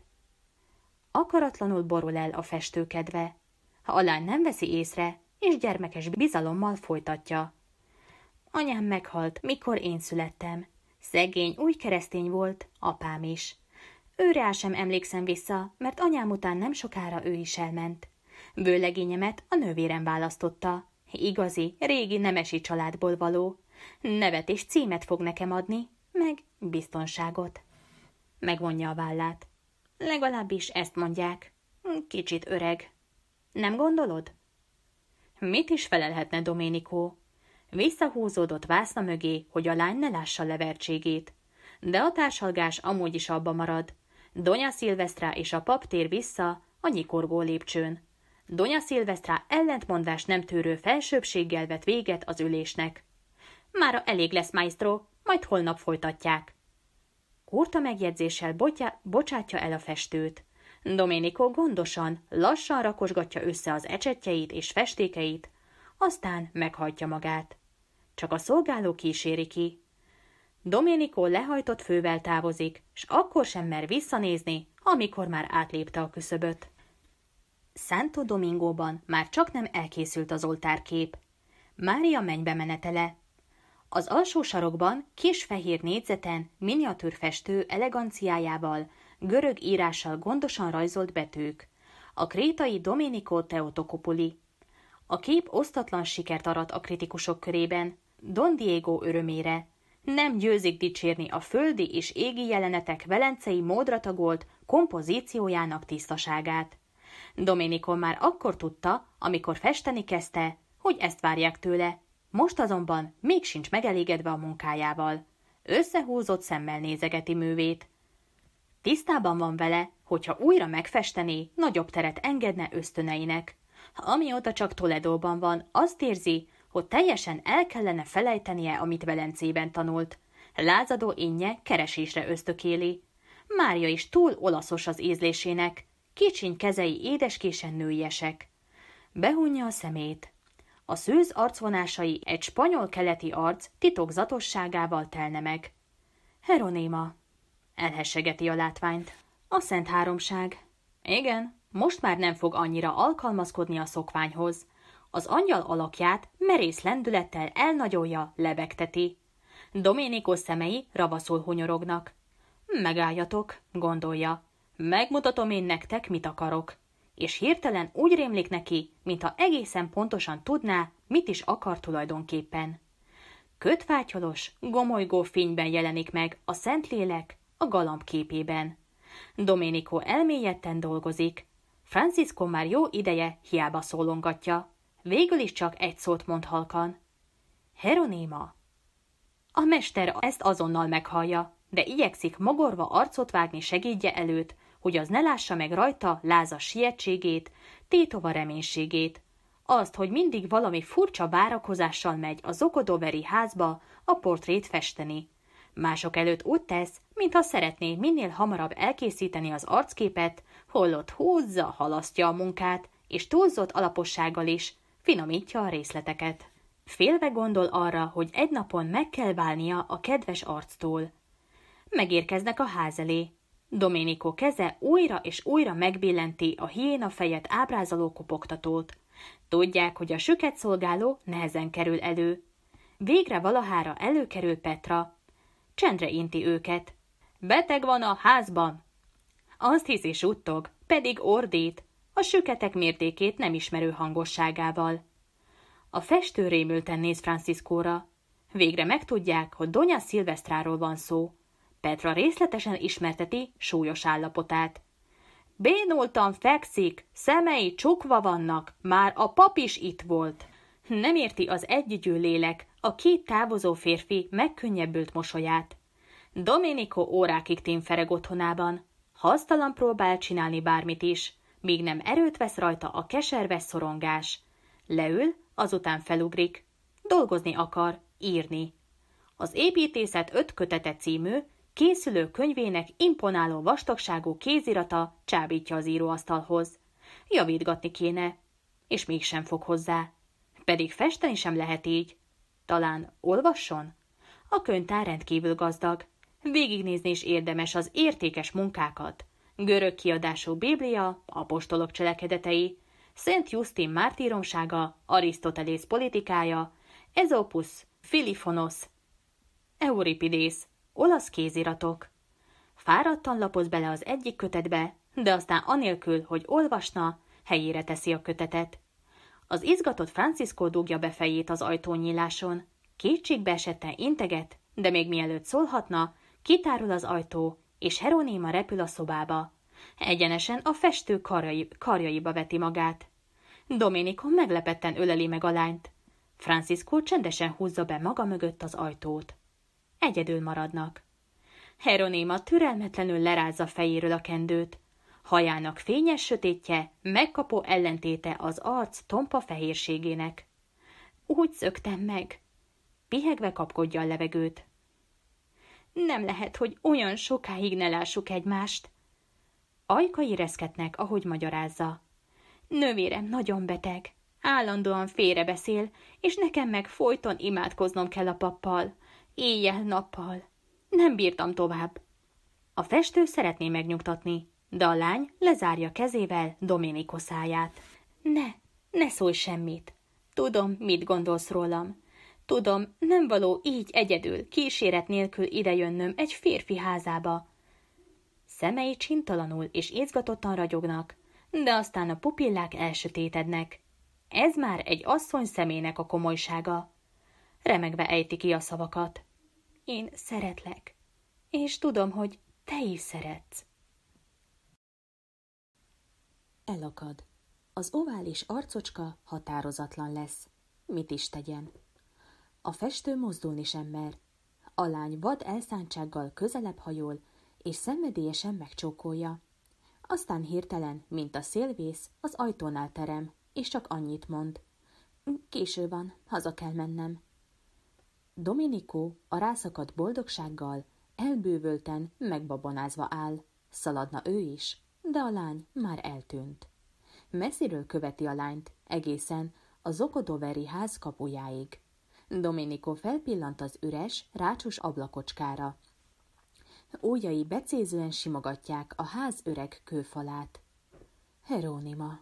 Akaratlanul borul el a festő kedve. Ha a lány nem veszi észre, és gyermekes bizalommal folytatja. Anyám meghalt, mikor én születtem, Szegény, új keresztény volt, apám is. Őre el sem emlékszem vissza, mert anyám után nem sokára ő is elment. Bőlegényemet a nővérem választotta. Igazi, régi nemesi családból való. Nevet és címet fog nekem adni, meg biztonságot. Megvonja a vállát. Legalábbis ezt mondják. Kicsit öreg. Nem gondolod? Mit is felelhetne Doménikó? Visszahúzódott vászna mögé, hogy a lány ne lássa levertségét. De a társalgás amúgy is abba marad. Donya Szilvesztrá és a pap tér vissza a nyikorgó lépcsőn. Donya Szilvesztrá ellentmondás nem tűrő felsőbséggel vett véget az ülésnek. Mára elég lesz, maestro, majd holnap folytatják. Kurta megjegyzéssel botja, bocsátja el a festőt. Domenico gondosan, lassan rakosgatja össze az ecsetjeit és festékeit, aztán meghajtja magát csak a szolgáló kíséri ki. Dominikó lehajtott fővel távozik, s akkor sem mer visszanézni, amikor már átlépte a küszöböt. Santo Domingóban már csak nem elkészült az oltárkép. Mária mennybe menetele. Az alsó sarokban, kis fehér négyzeten, miniatűr festő eleganciájával, görög írással gondosan rajzolt betűk. A krétai Domenico Teotokopoli. A kép osztatlan sikert arat a kritikusok körében, Don Diego örömére nem győzik dicsérni a földi és égi jelenetek velencei tagolt kompozíciójának tisztaságát. Domenico már akkor tudta, amikor festeni kezdte, hogy ezt várják tőle, most azonban még sincs megelégedve a munkájával. Összehúzott szemmel nézegeti művét. Tisztában van vele, hogyha újra megfestené, nagyobb teret engedne ösztöneinek. Amióta csak Toledóban van, azt érzi, hogy teljesen el kellene felejtenie, amit Velencében tanult. Lázadó énje keresésre ösztökéli. Mária is túl olaszos az ízlésének, kicsiny kezei édeskésen nőiesek. Behunja a szemét. A szűz arcvonásai egy spanyol-keleti arc titokzatosságával telne meg. Heronéma. Elhessegeti a látványt. A Szent Háromság. Igen, most már nem fog annyira alkalmazkodni a szokványhoz az angyal alakját merész lendülettel elnagyolja, lebegteti. Doménikó szemei ravaszul hunyorognak. Megálljatok, gondolja. Megmutatom én nektek, mit akarok. És hirtelen úgy rémlik neki, mintha egészen pontosan tudná, mit is akar tulajdonképpen. Kötfátyolos, gomolygó fényben jelenik meg a Szentlélek a galamb képében. Doménikó elmélyetten dolgozik. Francisco már jó ideje hiába szólongatja. Végül is csak egy szót mond halkan. Heronéma. A mester ezt azonnal meghallja, de igyekszik magorva arcot vágni segédje előtt, hogy az ne lássa meg rajta láza sietségét, tétova reménységét, azt, hogy mindig valami furcsa várakozással megy a Zokodoveri házba a portrét festeni. Mások előtt úgy tesz, mintha szeretné minél hamarabb elkészíteni az arcképet, holott húzza, halasztja a munkát, és túlzott alapossággal is, finomítja a részleteket. Félve gondol arra, hogy egy napon meg kell válnia a kedves arctól. Megérkeznek a ház elé. Domenico keze újra és újra megbillenti a hiéna fejet ábrázoló kopogtatót. Tudják, hogy a süket szolgáló nehezen kerül elő. Végre valahára előkerül Petra. Csendre inti őket. Beteg van a házban! Azt hiszi suttog, pedig ordít a süketek mértékét nem ismerő hangosságával. A festő rémülten néz Franciszkóra. Végre megtudják, hogy Donya Szilvesztráról van szó. Petra részletesen ismerteti súlyos állapotát. Bénultan fekszik, szemei csukva vannak, már a pap is itt volt. Nem érti az együgyű lélek, a két távozó férfi megkönnyebbült mosolyát. Domenico órákig tényfereg otthonában. Hasztalan próbál csinálni bármit is, Míg nem erőt vesz rajta a keserves szorongás. Leül, azután felugrik. Dolgozni akar, írni. Az építészet öt kötete című, készülő könyvének imponáló vastagságú kézirata csábítja az íróasztalhoz. Javítgatni kéne, és mégsem fog hozzá. Pedig festeni sem lehet így. Talán olvasson? A könyvtár rendkívül gazdag. Végignézni is érdemes az értékes munkákat. Görög kiadású Biblia, apostolok cselekedetei, Szent Justin mártíromsága, Arisztotelész politikája, Ezopus, Filifonosz, Euripidész, olasz kéziratok. Fáradtan lapoz bele az egyik kötetbe, de aztán anélkül, hogy olvasna, helyére teszi a kötetet. Az izgatott Francisco dugja be fejét az ajtónyíláson. Kétségbe esetten integet, de még mielőtt szólhatna, kitárul az ajtó, és Heronéma repül a szobába. Egyenesen a festő karjai, karjaiba veti magát. Domenico meglepetten öleli meg a lányt. Francisco csendesen húzza be maga mögött az ajtót. Egyedül maradnak. Heronéma türelmetlenül lerázza fejéről a kendőt. Hajának fényes sötétje, megkapó ellentéte az arc tompa fehérségének. Úgy szöktem meg. Pihegve kapkodja a levegőt. Nem lehet, hogy olyan sokáig ne lássuk egymást. Ajka reszketnek ahogy magyarázza. Nővérem nagyon beteg. Állandóan félrebeszél, és nekem meg folyton imádkoznom kell a pappal. Éjjel-nappal. Nem bírtam tovább. A festő szeretné megnyugtatni, de a lány lezárja kezével Dominiko száját. Ne, ne szólj semmit. Tudom, mit gondolsz rólam. Tudom, nem való így egyedül, kíséret nélkül idejönnöm egy férfi házába. Szemei csintalanul és izgatottan ragyognak, de aztán a pupillák elsötétednek. Ez már egy asszony szemének a komolysága. Remegve ejti ki a szavakat. Én szeretlek, és tudom, hogy te is szeretsz. Elakad. Az ovális arcocska határozatlan lesz. Mit is tegyen? A festő mozdulni sem mer. A lány vad elszántsággal közelebb hajol, és szenvedélyesen megcsókolja. Aztán hirtelen, mint a szélvész, az ajtónál terem, és csak annyit mond. Késő van, haza kell mennem. Dominikó a rászakadt boldogsággal, elbővölten, megbabonázva áll. Szaladna ő is, de a lány már eltűnt. Messziről követi a lányt, egészen az Okodoveri ház kapujáig. Domenico felpillant az üres, rácsos ablakocskára. Ójai becézően simogatják a ház öreg kőfalát. Herónima.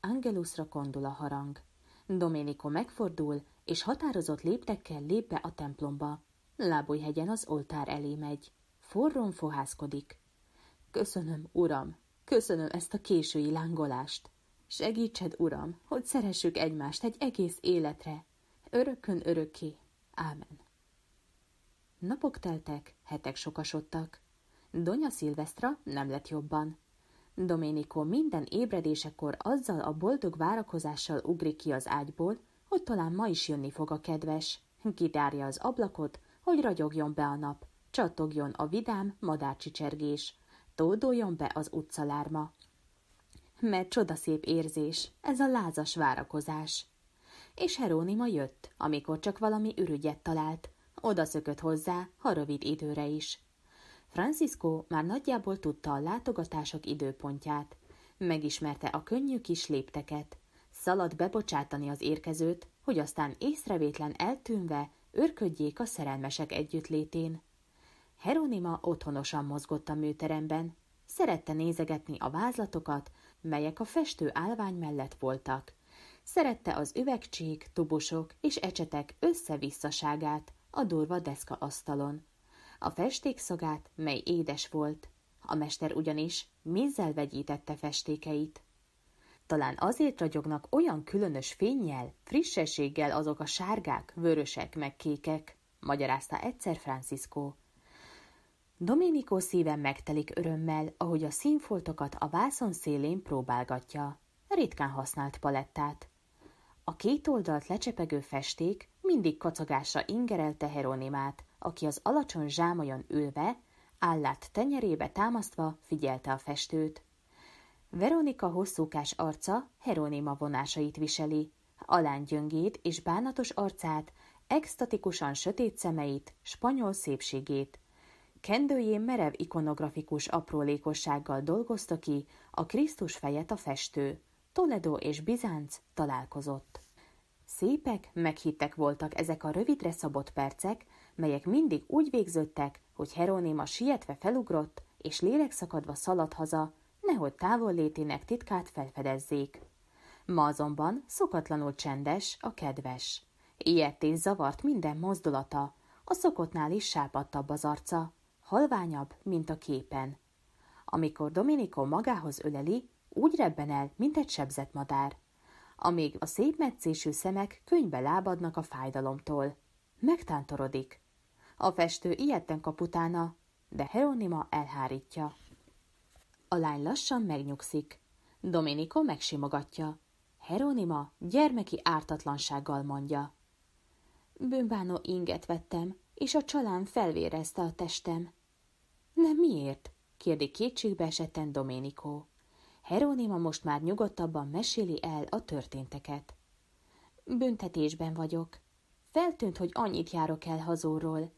Angelusra kondul a harang. Domenico megfordul, és határozott léptekkel lép be a templomba. Lábújhegyen az oltár elé megy. Forron fohászkodik. Köszönöm, uram, köszönöm ezt a késői lángolást. Segítsed, uram, hogy szeressük egymást egy egész életre, örökön öröki. Ámen. Napok teltek, hetek sokasodtak. Donya Szilvesztra nem lett jobban. Doménikó minden ébredésekor azzal a boldog várakozással ugrik ki az ágyból, hogy talán ma is jönni fog a kedves. Kitárja az ablakot, hogy ragyogjon be a nap, csatogjon a vidám madárcsicsergés, tódoljon be az utcalárma. Mert csodaszép érzés, ez a lázas várakozás és Herónima jött, amikor csak valami ürügyet talált. Oda szökött hozzá, ha rövid időre is. Francisco már nagyjából tudta a látogatások időpontját. Megismerte a könnyű kis lépteket. Szaladt bebocsátani az érkezőt, hogy aztán észrevétlen eltűnve örködjék a szerelmesek együttlétén. Heronima otthonosan mozgott a műteremben, szerette nézegetni a vázlatokat, melyek a festő állvány mellett voltak. Szerette az üvegcsík, tubusok és ecsetek összevisszaságát a durva deszka asztalon. A festékszagát, mely édes volt. A mester ugyanis mézzel vegyítette festékeit. Talán azért ragyognak olyan különös fényjel, frissességgel azok a sárgák, vörösek meg kékek, magyarázta egyszer Francisco. Dominikó szíven megtelik örömmel, ahogy a színfoltokat a vászon szélén próbálgatja. Ritkán használt palettát. A két oldalt lecsepegő festék mindig kacagásra ingerelte Heronimát, aki az alacsony zsámajon ülve, állát tenyerébe támasztva figyelte a festőt. Veronika hosszúkás arca Heronima vonásait viseli, gyöngét és bánatos arcát, extatikusan sötét szemeit, spanyol szépségét. Kendőjén merev ikonografikus aprólékossággal dolgozta ki a Krisztus fejet a festő. Toledo és Bizánc találkozott. Szépek, meghittek voltak ezek a rövidre szabott percek, melyek mindig úgy végződtek, hogy Heronéma sietve felugrott, és lélekszakadva szaladt haza, nehogy létének titkát felfedezzék. Ma azonban szokatlanul csendes a kedves. Ilyett és zavart minden mozdulata, a szokottnál is sápadtabb az arca, halványabb, mint a képen. Amikor Dominikó magához öleli, úgy rebben el, mint egy sebzett madár. Amíg a szép metszésű szemek könybe lábadnak a fájdalomtól. Megtántorodik. A festő ilyetten kap utána, de Heronima elhárítja. A lány lassan megnyugszik. Dominiko megsimogatja. Heronima gyermeki ártatlansággal mondja. Bűnbánó inget vettem, és a csalám felvérezte a testem. Nem miért? kérdi kétségbe esetten Doménikó. Herónima most már nyugodtabban meséli el a történteket. Büntetésben vagyok. Feltűnt, hogy annyit járok el hazóról.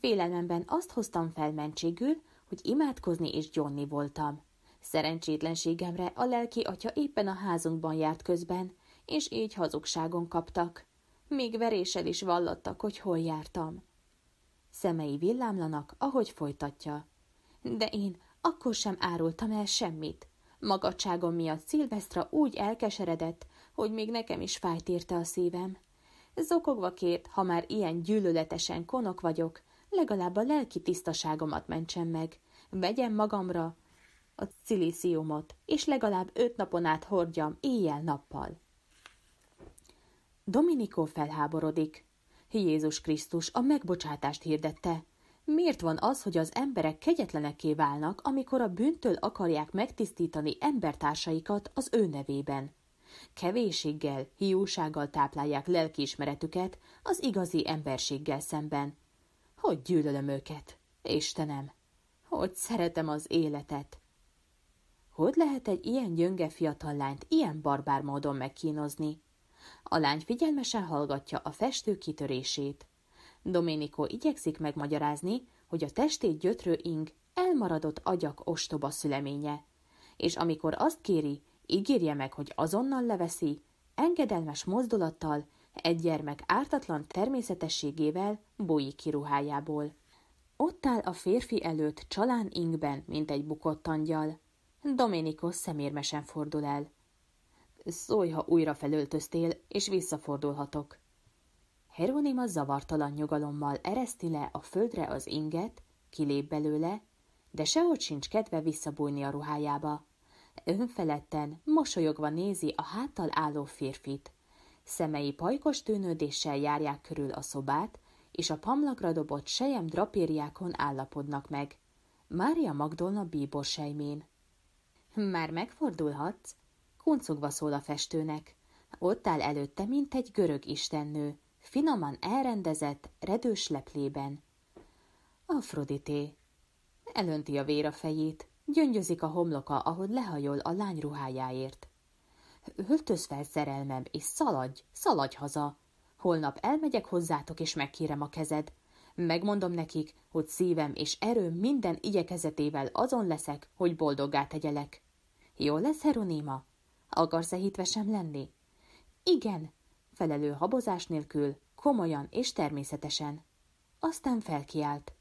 Félelmemben azt hoztam mentségül, hogy imádkozni és gyonni voltam. Szerencsétlenségemre a lelki atya éppen a házunkban járt közben, és így hazugságon kaptak. Még veréssel is vallattak, hogy hol jártam. Szemei villámlanak, ahogy folytatja. De én akkor sem árultam el semmit. Magadságom miatt Szilvesztra úgy elkeseredett, hogy még nekem is fájt érte a szívem. Zokogva kért, ha már ilyen gyűlöletesen konok vagyok, legalább a lelki tisztaságomat mentsem meg. Vegyem magamra a cilíciumot, és legalább öt napon át hordjam éjjel-nappal. Dominikó felháborodik. Jézus Krisztus a megbocsátást hirdette, Miért van az, hogy az emberek kegyetlenekké válnak, amikor a bűntől akarják megtisztítani embertársaikat az ő nevében? Kevéséggel, hiúsággal táplálják lelkiismeretüket az igazi emberséggel szemben. Hogy gyűlölöm őket! Istenem! Hogy szeretem az életet! Hogy lehet egy ilyen gyönge fiatal lányt ilyen barbár módon megkínozni? A lány figyelmesen hallgatja a festő kitörését. Domenico igyekszik megmagyarázni, hogy a testét gyötrő ing elmaradott agyak ostoba szüleménye, és amikor azt kéri, ígérje meg, hogy azonnal leveszi, engedelmes mozdulattal, egy gyermek ártatlan természetességével bújik ki ruhájából. Ott áll a férfi előtt csalán ingben, mint egy bukott angyal. Domenico szemérmesen fordul el. Szólj, ha újra felöltöztél, és visszafordulhatok. Heronima zavartalan nyugalommal ereszti le a földre az inget, kilép belőle, de sehogy sincs kedve visszabújni a ruhájába. Önfeledten, mosolyogva nézi a háttal álló férfit. Szemei pajkos tűnődéssel járják körül a szobát, és a pamlakra dobott sejem drapériákon állapodnak meg. Mária Magdolna bíbor sejmén. Már megfordulhatsz? Kuncogva szól a festőnek. Ott áll előtte, mint egy görög istennő finoman elrendezett, redős leplében. Afrodité. Elönti a vér a fejét, gyöngyözik a homloka, ahogy lehajol a lány ruhájáért. Öltöz fel szerelmem, és szaladj, szaladj haza. Holnap elmegyek hozzátok, és megkérem a kezed. Megmondom nekik, hogy szívem és erőm minden igyekezetével azon leszek, hogy boldoggá tegyelek. Jó lesz, Heronéma? Akarsz-e hitvesem lenni? Igen, felelő habozás nélkül, komolyan és természetesen. Aztán felkiált.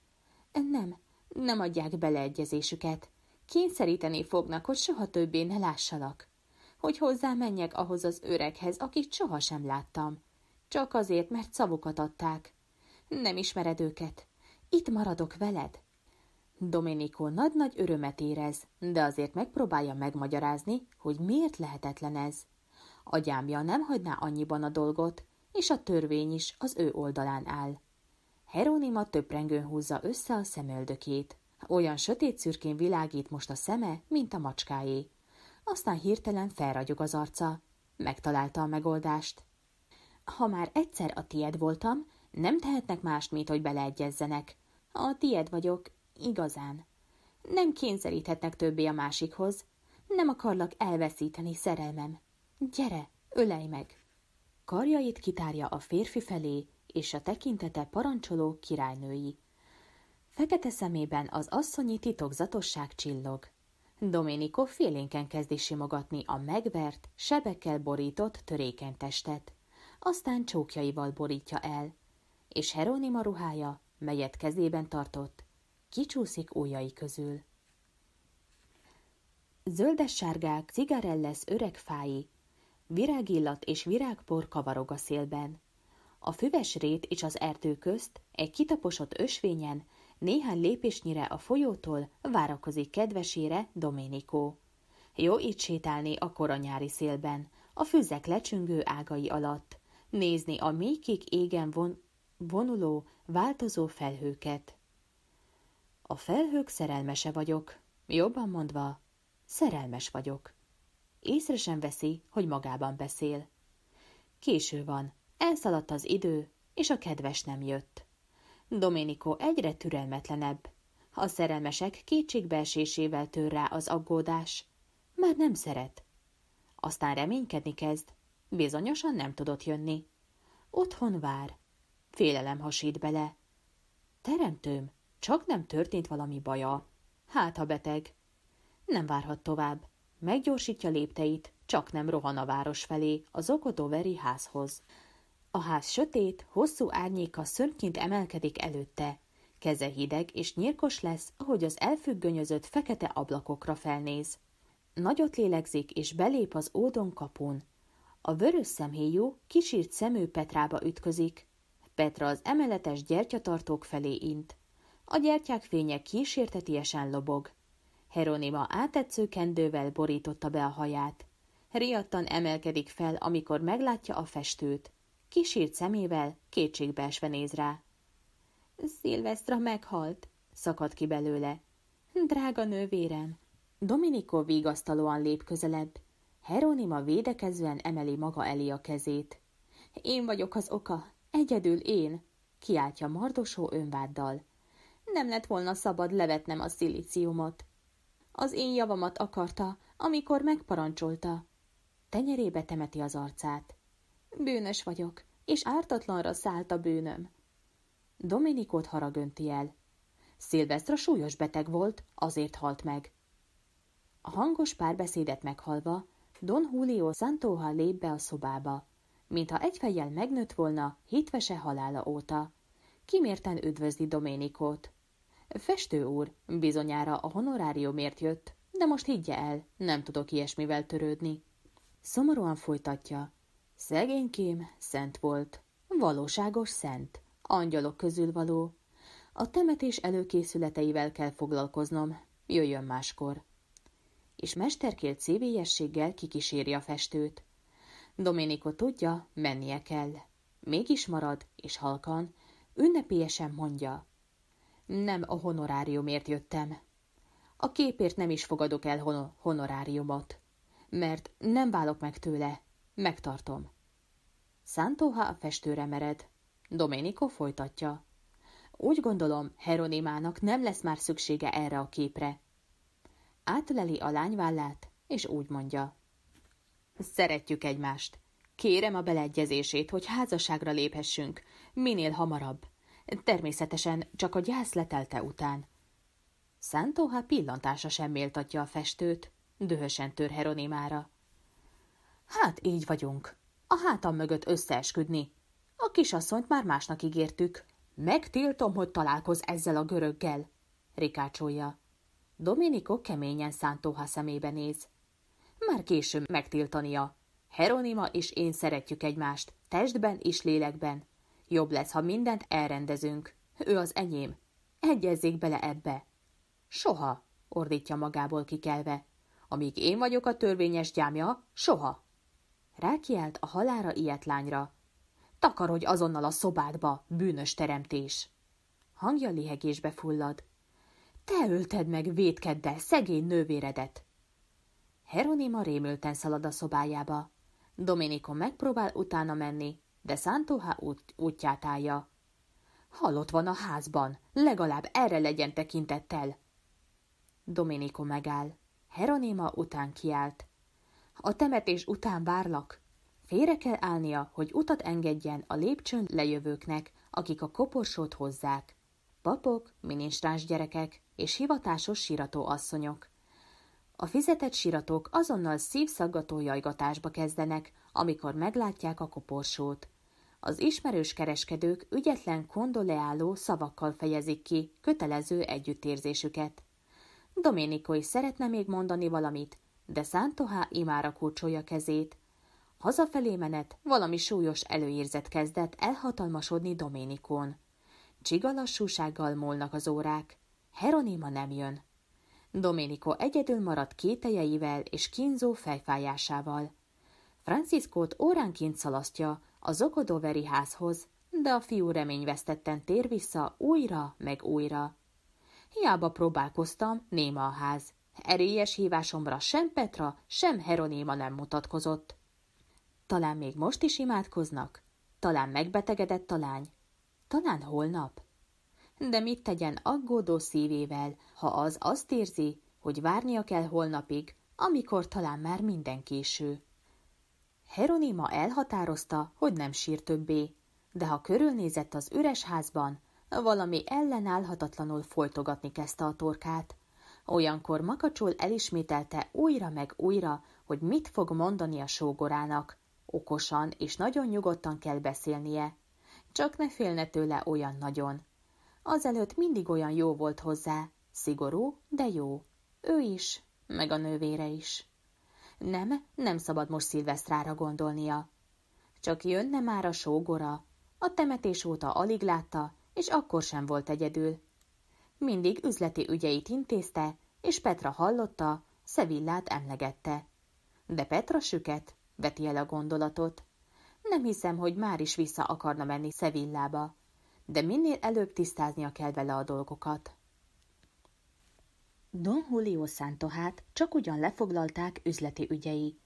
Nem, nem adják beleegyezésüket. Kényszeríteni fognak, hogy soha többé ne lássalak. Hogy hozzá menjek ahhoz az öreghez, akit sohasem láttam. Csak azért, mert szavukat adták. Nem ismered őket. Itt maradok veled. Domenico nagy-nagy örömet érez, de azért megpróbálja megmagyarázni, hogy miért lehetetlen ez. Agyámja nem hagyná annyiban a dolgot, és a törvény is az ő oldalán áll. Heronima töprengőn húzza össze a szemöldökét. Olyan sötét szürkén világít most a szeme, mint a macskáé. Aztán hirtelen felragyog az arca. Megtalálta a megoldást. Ha már egyszer a tied voltam, nem tehetnek mást, mint hogy beleegyezzenek. A tied vagyok, igazán. Nem kényszeríthetnek többé a másikhoz. Nem akarlak elveszíteni szerelmem. Gyere, ölej meg! Karjait kitárja a férfi felé, és a tekintete parancsoló királynői. Fekete szemében az asszonyi titokzatosság csillog. Dominiko félénken kezdi simogatni a megvert, sebekkel borított törékeny testet. Aztán csókjaival borítja el, és Heronima ruhája, melyet kezében tartott, kicsúszik ujjai közül. Zöldes-sárgák, cigarelles öreg fái Virágillat és virágpor kavarog a szélben. A füves rét és az erdő közt, egy kitaposott ösvényen, néhány lépésnyire a folyótól várakozik kedvesére Doménikó. Jó itt sétálni a koranyári szélben, a füzek lecsüngő ágai alatt, nézni a mélykék égen von vonuló, változó felhőket. A felhők szerelmese vagyok, jobban mondva, szerelmes vagyok. Észre sem veszi, hogy magában beszél. Késő van, elszaladt az idő, és a kedves nem jött. Domenico egyre türelmetlenebb. A szerelmesek kétségbeesésével tör rá az aggódás. Már nem szeret. Aztán reménykedni kezd. Bizonyosan nem tudott jönni. Otthon vár. Félelem hasít bele. Teremtőm, csak nem történt valami baja. Hát, ha beteg. Nem várhat tovább. Meggyorsítja lépteit, csak nem rohan a város felé, az okotoveri házhoz. A ház sötét, hosszú árnyéka szörnyként emelkedik előtte. Keze hideg és nyírkos lesz, ahogy az elfüggönyözött fekete ablakokra felnéz. Nagyot lélegzik és belép az ódon kapun. A vörös szemhéjú, kisírt szemű Petrába ütközik. Petra az emeletes gyertyatartók felé int. A gyertyák fénye kísértetiesen lobog. Heronima átetsző kendővel borította be a haját. Riadtan emelkedik fel, amikor meglátja a festőt. Kisírt szemével kétségbeesve néz rá. Szilvesztra meghalt, szakad ki belőle. Drága nővérem! Dominiko vigasztalóan lép közelebb. Heronima védekezően emeli maga elé a kezét. Én vagyok az oka, egyedül én, kiáltja mardosó önváddal. Nem lett volna szabad levetnem a szilíciumot. Az én javamat akarta, amikor megparancsolta. Tenyerébe temeti az arcát. Bűnös vagyok, és ártatlanra szállt a bűnöm. Dominikót haragönti el. Szilvesztra súlyos beteg volt, azért halt meg. A hangos párbeszédet meghalva, Don Julio Santóha lép be a szobába, mintha egy fejjel megnőtt volna hitvese halála óta. Kimérten üdvözli Doménikót. Festő úr, bizonyára a honoráriumért jött, de most higgye el, nem tudok ilyesmivel törődni. Szomorúan folytatja. Szegénykém szent volt. Valóságos szent. Angyalok közül való. A temetés előkészületeivel kell foglalkoznom. Jöjjön máskor. És mesterkélt szívélyességgel kikíséri a festőt. Dominiko tudja, mennie kell. Mégis marad, és halkan, ünnepélyesen mondja – nem a honoráriumért jöttem. A képért nem is fogadok el hon- honoráriumot, mert nem válok meg tőle, megtartom. Szántóha a festőre mered. Domenico folytatja. Úgy gondolom, Heronimának nem lesz már szüksége erre a képre. Átleli a lányvállát, és úgy mondja. Szeretjük egymást. Kérem a beleegyezését, hogy házasságra léphessünk, minél hamarabb természetesen csak a gyász letelte után. Szántóhá pillantása sem méltatja a festőt, dühösen tör Heronimára. Hát így vagyunk. A hátam mögött összeesküdni. A kisasszonyt már másnak ígértük. Megtiltom, hogy találkoz ezzel a göröggel, rikácsolja. Dominiko keményen Szántóhá szemébe néz. Már később megtiltania. Heronima és én szeretjük egymást, testben és lélekben. Jobb lesz, ha mindent elrendezünk. Ő az enyém. Egyezzék bele ebbe. Soha, ordítja magából kikelve. Amíg én vagyok a törvényes gyámja, soha. Rákiált a halára ilyet lányra. Takarodj azonnal a szobádba, bűnös teremtés! Hangja lihegésbe fullad. Te ölted meg védkeddel szegény nővéredet! Heronima rémülten szalad a szobájába. Dominikon megpróbál utána menni, de Szántóhá út, útját állja. Halott van a házban, legalább erre legyen tekintettel. Dominiko megáll. Heronima után kiált. A temetés után várlak. Félre kell állnia, hogy utat engedjen a lépcsőn lejövőknek, akik a koporsót hozzák. Papok, minisztráns gyerekek és hivatásos sírató asszonyok. A fizetett síratók azonnal szívszaggató jajgatásba kezdenek, amikor meglátják a koporsót. Az ismerős kereskedők ügyetlen kondoleáló szavakkal fejezik ki kötelező együttérzésüket. Domenico is szeretne még mondani valamit, de Szántohá imára kulcsolja kezét. Hazafelé menet valami súlyos előérzet kezdett elhatalmasodni Doménikón. Csiga lassúsággal múlnak az órák. Heronima nem jön. Dominiko egyedül maradt kételjeivel és kínzó fejfájásával. Franciszkót óránként szalasztja, a Zokodoveri házhoz, de a fiú reményvesztetten tér vissza újra meg újra. Hiába próbálkoztam, néma a ház. Erélyes hívásomra sem Petra, sem Heronéma nem mutatkozott. Talán még most is imádkoznak? Talán megbetegedett a lány? Talán holnap? De mit tegyen aggódó szívével, ha az azt érzi, hogy várnia kell holnapig, amikor talán már minden késő? Heronima elhatározta, hogy nem sír többé, de ha körülnézett az üres házban, valami ellenállhatatlanul folytogatni kezdte a torkát. Olyankor makacsul elismételte újra meg újra, hogy mit fog mondani a sógorának. Okosan és nagyon nyugodtan kell beszélnie. Csak ne félne tőle olyan nagyon. Azelőtt mindig olyan jó volt hozzá, szigorú, de jó. Ő is, meg a nővére is. Nem, nem szabad most szilvesztrára gondolnia. Csak jönne már a sógora. A temetés óta alig látta, és akkor sem volt egyedül. Mindig üzleti ügyeit intézte, és Petra hallotta, Szevillát emlegette. De Petra süket, veti el a gondolatot. Nem hiszem, hogy már is vissza akarna menni Szevillába, de minél előbb tisztáznia kell vele a dolgokat. Don Julio Santohát csak ugyan lefoglalták üzleti ügyei.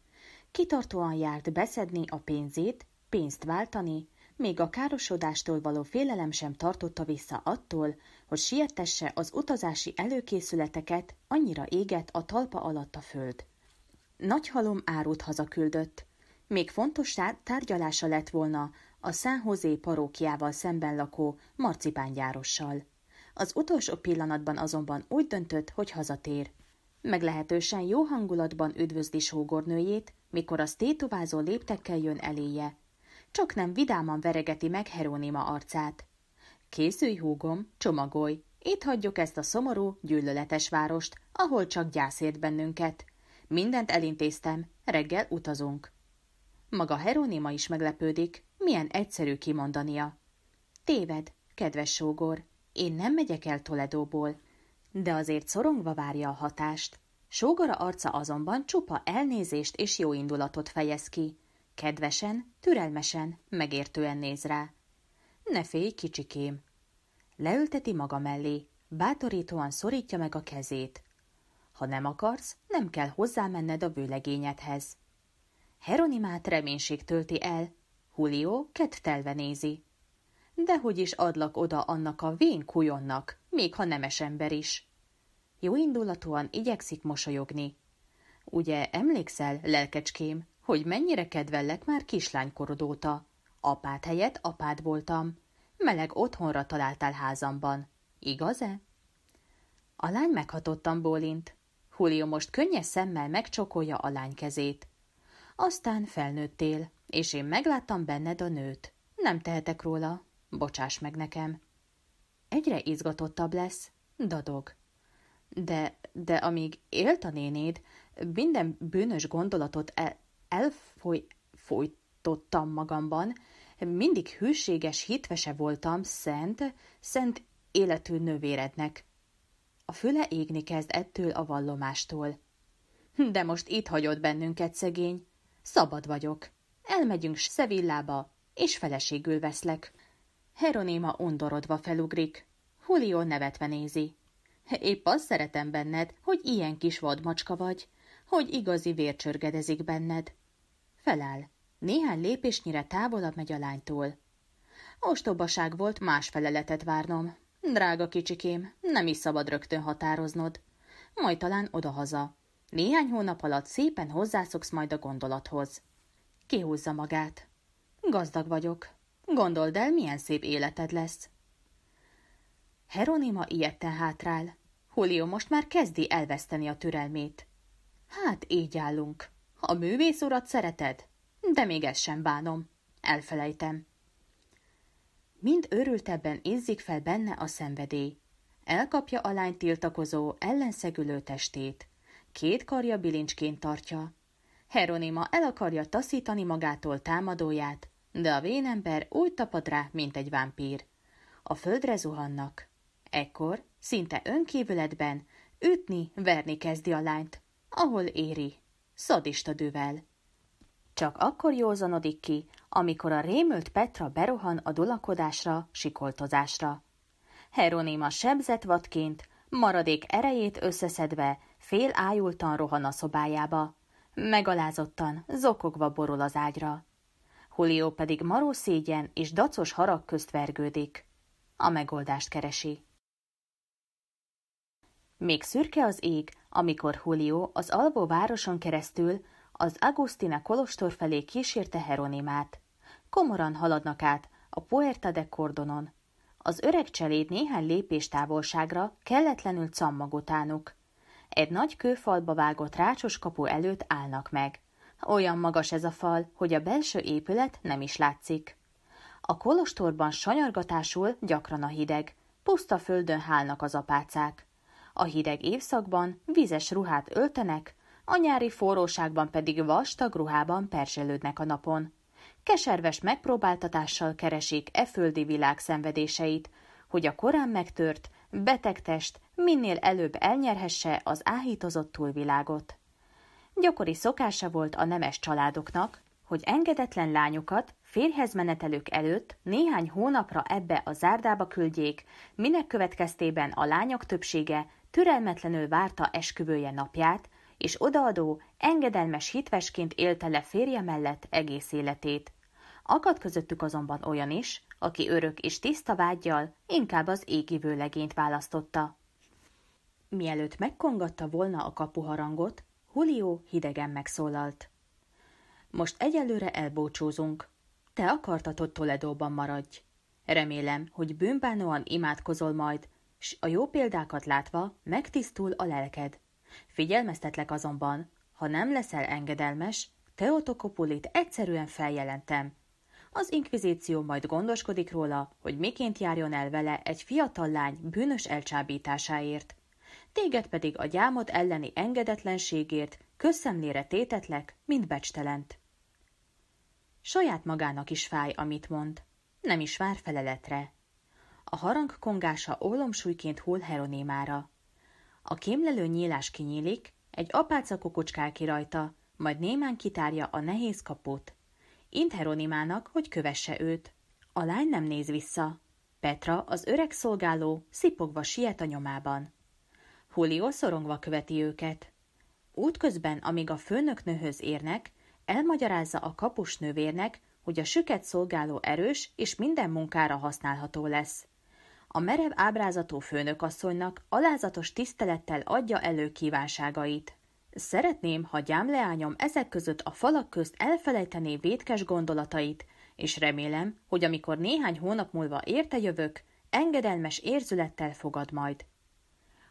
Kitartóan járt beszedni a pénzét, pénzt váltani, még a károsodástól való félelem sem tartotta vissza attól, hogy sietesse az utazási előkészületeket, annyira égett a talpa alatt a föld. Nagy halom árut hazaküldött. Még fontos tárgyalása lett volna a San José parókiával szemben lakó marcipángyárossal. Az utolsó pillanatban azonban úgy döntött, hogy hazatér. Meglehetősen jó hangulatban üdvözli sógornőjét, mikor az tétovázó léptekkel jön eléje. Csak nem vidáman veregeti meg Herónima arcát. Készülj, húgom, csomagolj, itt hagyjuk ezt a szomorú, gyűlöletes várost, ahol csak gyászért bennünket. Mindent elintéztem, reggel utazunk. Maga Herónima is meglepődik, milyen egyszerű kimondania. Téved, kedves sógor, én nem megyek el Toledóból, de azért szorongva várja a hatást. Sógora arca azonban csupa elnézést és jó indulatot fejez ki. Kedvesen, türelmesen, megértően néz rá. Ne félj, kicsikém! Leülteti maga mellé, bátorítóan szorítja meg a kezét. Ha nem akarsz, nem kell hozzámenned a vőlegényedhez. Heronimát reménység tölti el, Julio kedvtelve nézi de hogy is adlak oda annak a vén kujonnak, még ha nemes ember is. Jó indulatúan igyekszik mosolyogni. Ugye emlékszel, lelkecském, hogy mennyire kedvellek már kislánykorod óta. Apád helyett apád voltam. Meleg otthonra találtál házamban. Igaz-e? A lány meghatottan bólint. Julio most könnyes szemmel megcsokolja a lány kezét. Aztán felnőttél, és én megláttam benned a nőt. Nem tehetek róla, Bocsáss meg nekem. Egyre izgatottabb lesz, dadog. De, de amíg élt a nénéd, minden bűnös gondolatot el, elfolytottam magamban, mindig hűséges hitvese voltam szent, szent életű nővérednek. A füle égni kezd ettől a vallomástól. De most itt hagyott bennünket, szegény. Szabad vagyok. Elmegyünk Szevillába, és feleségül veszlek. Heronéma undorodva felugrik. Julio nevetve nézi. Épp azt szeretem benned, hogy ilyen kis vadmacska vagy, hogy igazi vér csörgedezik benned. Feláll. Néhány lépésnyire távolabb megy a lánytól. Ostobaság volt más feleletet várnom. Drága kicsikém, nem is szabad rögtön határoznod. Majd talán odahaza. Néhány hónap alatt szépen hozzászoksz majd a gondolathoz. Kihúzza magát. Gazdag vagyok, Gondold el, milyen szép életed lesz. Heronima ilyetten hátrál. Julio most már kezdi elveszteni a türelmét. Hát így állunk. A művész urat szereted? De még ezt sem bánom. Elfelejtem. Mind örültebben izzik fel benne a szenvedély. Elkapja a lány tiltakozó, ellenszegülő testét. Két karja bilincsként tartja. Heronima el akarja taszítani magától támadóját, de a vénember úgy tapad rá, mint egy vámpír. A földre zuhannak. Ekkor, szinte önkívületben, ütni, verni kezdi a lányt, ahol éri. Szadista düvel. Csak akkor józanodik ki, amikor a rémült Petra berohan a dulakodásra, sikoltozásra. Heronéma sebzett vadként, maradék erejét összeszedve, fél ájultan rohan a szobájába. Megalázottan, zokogva borul az ágyra. Julio pedig maró szégyen és dacos harag közt vergődik. A megoldást keresi. Még szürke az ég, amikor Julio az Alvó városon keresztül az Agustina kolostor felé kísérte Heronimát. Komoran haladnak át a Puerta de Cordonon. Az öreg cseléd néhány lépés távolságra kelletlenül cammag utánuk. Egy nagy kőfalba vágott rácsos kapu előtt állnak meg. Olyan magas ez a fal, hogy a belső épület nem is látszik. A kolostorban sanyargatásul gyakran a hideg. Puszta földön hálnak az apácák. A hideg évszakban vizes ruhát öltenek, a nyári forróságban pedig vastag ruhában perselődnek a napon. Keserves megpróbáltatással keresik e földi világ szenvedéseit, hogy a korán megtört, beteg test minél előbb elnyerhesse az áhítozott túlvilágot. Gyakori szokása volt a nemes családoknak, hogy engedetlen lányokat férhez menetelők előtt néhány hónapra ebbe a zárdába küldjék, minek következtében a lányok többsége türelmetlenül várta esküvője napját, és odaadó, engedelmes hitvesként élte le férje mellett egész életét. Akad közöttük azonban olyan is, aki örök és tiszta vágyjal inkább az égivő legényt választotta. Mielőtt megkongatta volna a kapuharangot, Julio hidegen megszólalt. Most egyelőre elbúcsúzunk. Te akartad, hogy Toledóban maradj. Remélem, hogy bűnbánóan imádkozol majd, s a jó példákat látva megtisztul a lelked. Figyelmeztetlek azonban, ha nem leszel engedelmes, Teotokopulit egyszerűen feljelentem. Az inkvizíció majd gondoskodik róla, hogy miként járjon el vele egy fiatal lány bűnös elcsábításáért téged pedig a gyámod elleni engedetlenségért köszemlére tétetlek, mint becstelent. Saját magának is fáj, amit mond. Nem is vár feleletre. A harang kongása ólomsúlyként hull heronémára. A kémlelő nyílás kinyílik, egy apáca kokocskál ki rajta, majd némán kitárja a nehéz kaput. Int Heronimának, hogy kövesse őt. A lány nem néz vissza. Petra, az öreg szolgáló, szipogva siet a nyomában. Julio szorongva követi őket. Útközben, amíg a főnök nőhöz érnek, elmagyarázza a kapus nővérnek, hogy a süket szolgáló erős és minden munkára használható lesz. A merev ábrázatú főnökasszonynak alázatos tisztelettel adja elő kívánságait. Szeretném, ha gyámleányom ezek között a falak közt elfelejtené vétkes gondolatait, és remélem, hogy amikor néhány hónap múlva érte jövök, engedelmes érzülettel fogad majd.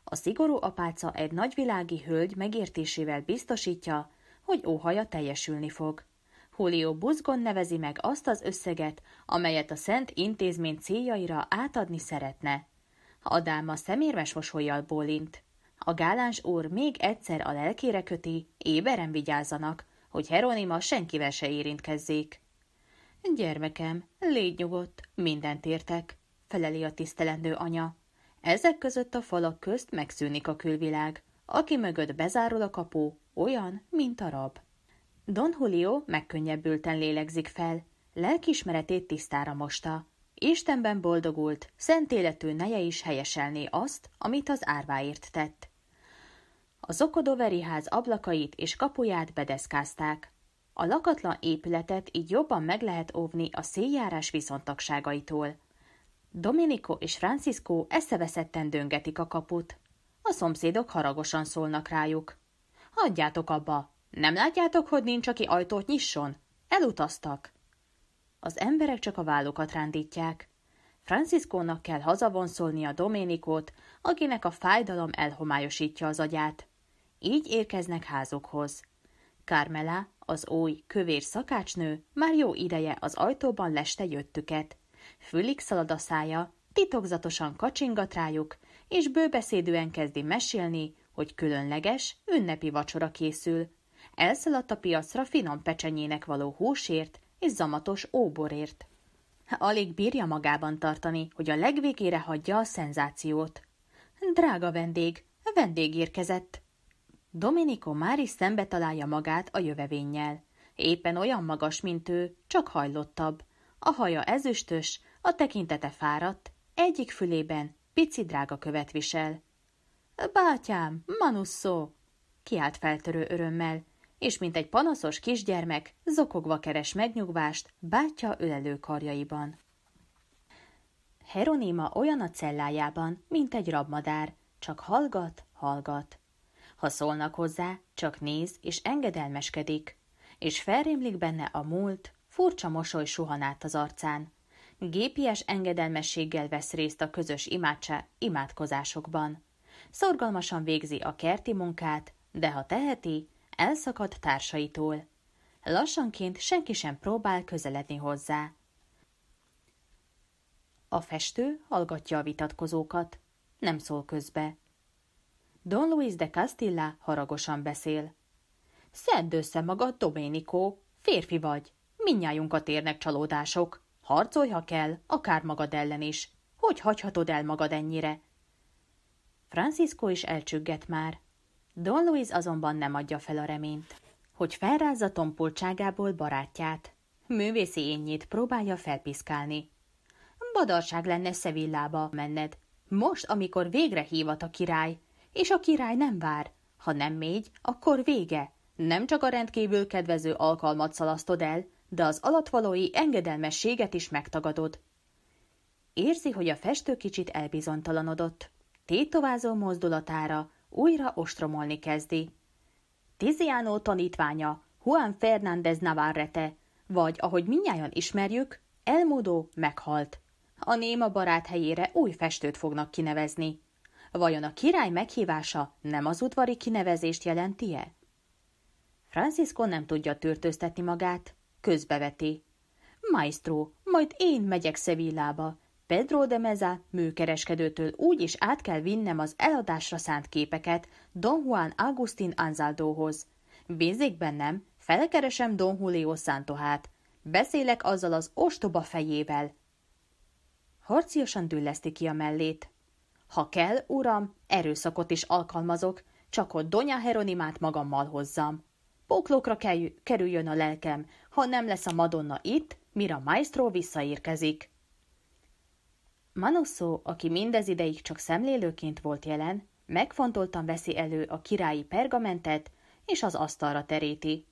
A szigorú apáca egy nagyvilági hölgy megértésével biztosítja, hogy óhaja teljesülni fog. Julio Buzgon nevezi meg azt az összeget, amelyet a szent intézmény céljaira átadni szeretne. dáma szemérmes mosolyjal bólint. A gáláns úr még egyszer a lelkére köti, éberen vigyázzanak, hogy Heronima senkivel se érintkezzék. Gyermekem, légy nyugodt, mindent értek, feleli a tisztelendő anya. Ezek között a falak közt megszűnik a külvilág. Aki mögött bezárul a kapu, olyan, mint a rab. Don Julio megkönnyebbülten lélegzik fel, lelkismeretét tisztára mosta. Istenben boldogult, szent életű neje is helyeselné azt, amit az árváért tett. A Zokodoveri ház ablakait és kapuját bedeszkázták. A lakatlan épületet így jobban meg lehet óvni a széljárás viszontagságaitól – Dominiko és Francisco eszeveszetten döngetik a kaput. A szomszédok haragosan szólnak rájuk. Hagyjátok abba! Nem látjátok, hogy nincs, aki ajtót nyisson? Elutaztak! Az emberek csak a vállukat rándítják. Franciscónak kell hazavonszolni a Doménikót, akinek a fájdalom elhomályosítja az agyát. Így érkeznek házukhoz. Carmela, az új, kövér szakácsnő már jó ideje az ajtóban leste jöttüket, Fülig szalad a szája, titokzatosan kacsingat rájuk, és bőbeszédűen kezdi mesélni, hogy különleges, ünnepi vacsora készül. Elszaladt a piacra finom pecsenyének való húsért és zamatos óborért. Alig bírja magában tartani, hogy a legvégére hagyja a szenzációt. Drága vendég, vendég érkezett. Dominiko már is szembe találja magát a jövevénnyel. Éppen olyan magas, mint ő, csak hajlottabb a haja ezüstös, a tekintete fáradt, egyik fülében pici drága követ visel. Bátyám, manusszó! kiált feltörő örömmel, és mint egy panaszos kisgyermek, zokogva keres megnyugvást Bátya ölelő karjaiban. Heronéma olyan a cellájában, mint egy rabmadár, csak hallgat, hallgat. Ha szólnak hozzá, csak néz és engedelmeskedik, és felrémlik benne a múlt, Furcsa mosoly suhan át az arcán. Gépies engedelmességgel vesz részt a közös imádsa, imádkozásokban. Szorgalmasan végzi a kerti munkát, de ha teheti, elszakad társaitól. Lassanként senki sem próbál közeledni hozzá. A festő hallgatja a vitatkozókat, nem szól közbe. Don Luis de Castilla haragosan beszél. Szedd össze magad, Domenico, férfi vagy. Minnyájunkat érnek csalódások. Harcolj, ha kell, akár magad ellen is. Hogy hagyhatod el magad ennyire? Francisco is elcsüggett már. Don Luis azonban nem adja fel a reményt, hogy felrázza tompultságából barátját. Művészi énjét próbálja felpiszkálni. Badarság lenne Szevillába menned. Most, amikor végre hívat a király, és a király nem vár. Ha nem mégy, akkor vége. Nem csak a rendkívül kedvező alkalmat szalasztod el, de az alatvalói engedelmességet is megtagadod. Érzi, hogy a festő kicsit elbizontalanodott. Tétovázó mozdulatára újra ostromolni kezdi. Tiziano tanítványa, Juan Fernández Navarrete, vagy, ahogy minnyáján ismerjük, Elmodó meghalt. A néma barát helyére új festőt fognak kinevezni. Vajon a király meghívása nem az udvari kinevezést jelenti-e? Francisco nem tudja tűrtőztetni magát, közbeveti. Maestro, majd én megyek Szevillába. Pedro de Meza műkereskedőtől úgy is át kell vinnem az eladásra szánt képeket Don Juan Agustin Anzaldóhoz. Bízik bennem, felkeresem Don Julio Santohát. Beszélek azzal az ostoba fejével. Harciosan dülleszti ki a mellét. Ha kell, uram, erőszakot is alkalmazok, csak hogy Donya Heronimát magammal hozzam. Póklókra kerüljön a lelkem, ha nem lesz a Madonna itt, mire a maestro visszaérkezik. Manusso, aki mindez ideig csak szemlélőként volt jelen, megfontoltan veszi elő a királyi pergamentet, és az asztalra teréti.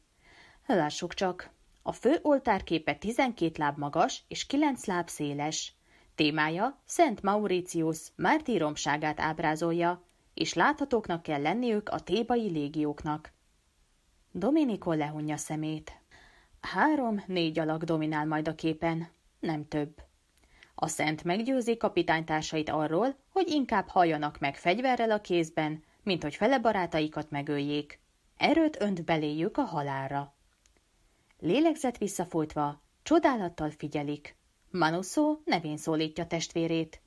Lássuk csak, a fő oltárképe 12 láb magas és 9 láb széles. Témája Szent Mauritius mártíromságát ábrázolja, és láthatóknak kell lenniük a tébai légióknak. Dominiko lehunja szemét. Három-négy alak dominál majd a képen, nem több. A szent meggyőzi kapitánytársait arról, hogy inkább halljanak meg fegyverrel a kézben, mint hogy fele barátaikat megöljék. Erőt önt beléjük a halálra. Lélegzet visszafolytva, csodálattal figyelik. Manuszó nevén szólítja testvérét.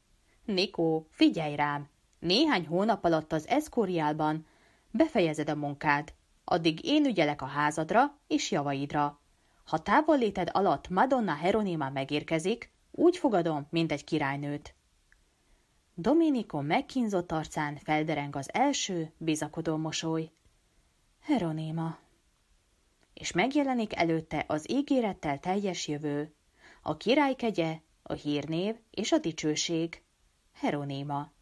Nikó, figyelj rám! Néhány hónap alatt az eszkóriálban befejezed a munkád, addig én ügyelek a házadra és javaidra. Ha távolléted alatt Madonna Heronéma megérkezik, úgy fogadom, mint egy királynőt. Dominico megkínzott arcán feldereng az első, bizakodó mosoly. Heronéma. És megjelenik előtte az ígérettel teljes jövő. A király kegye, a hírnév és a dicsőség. Heronéma.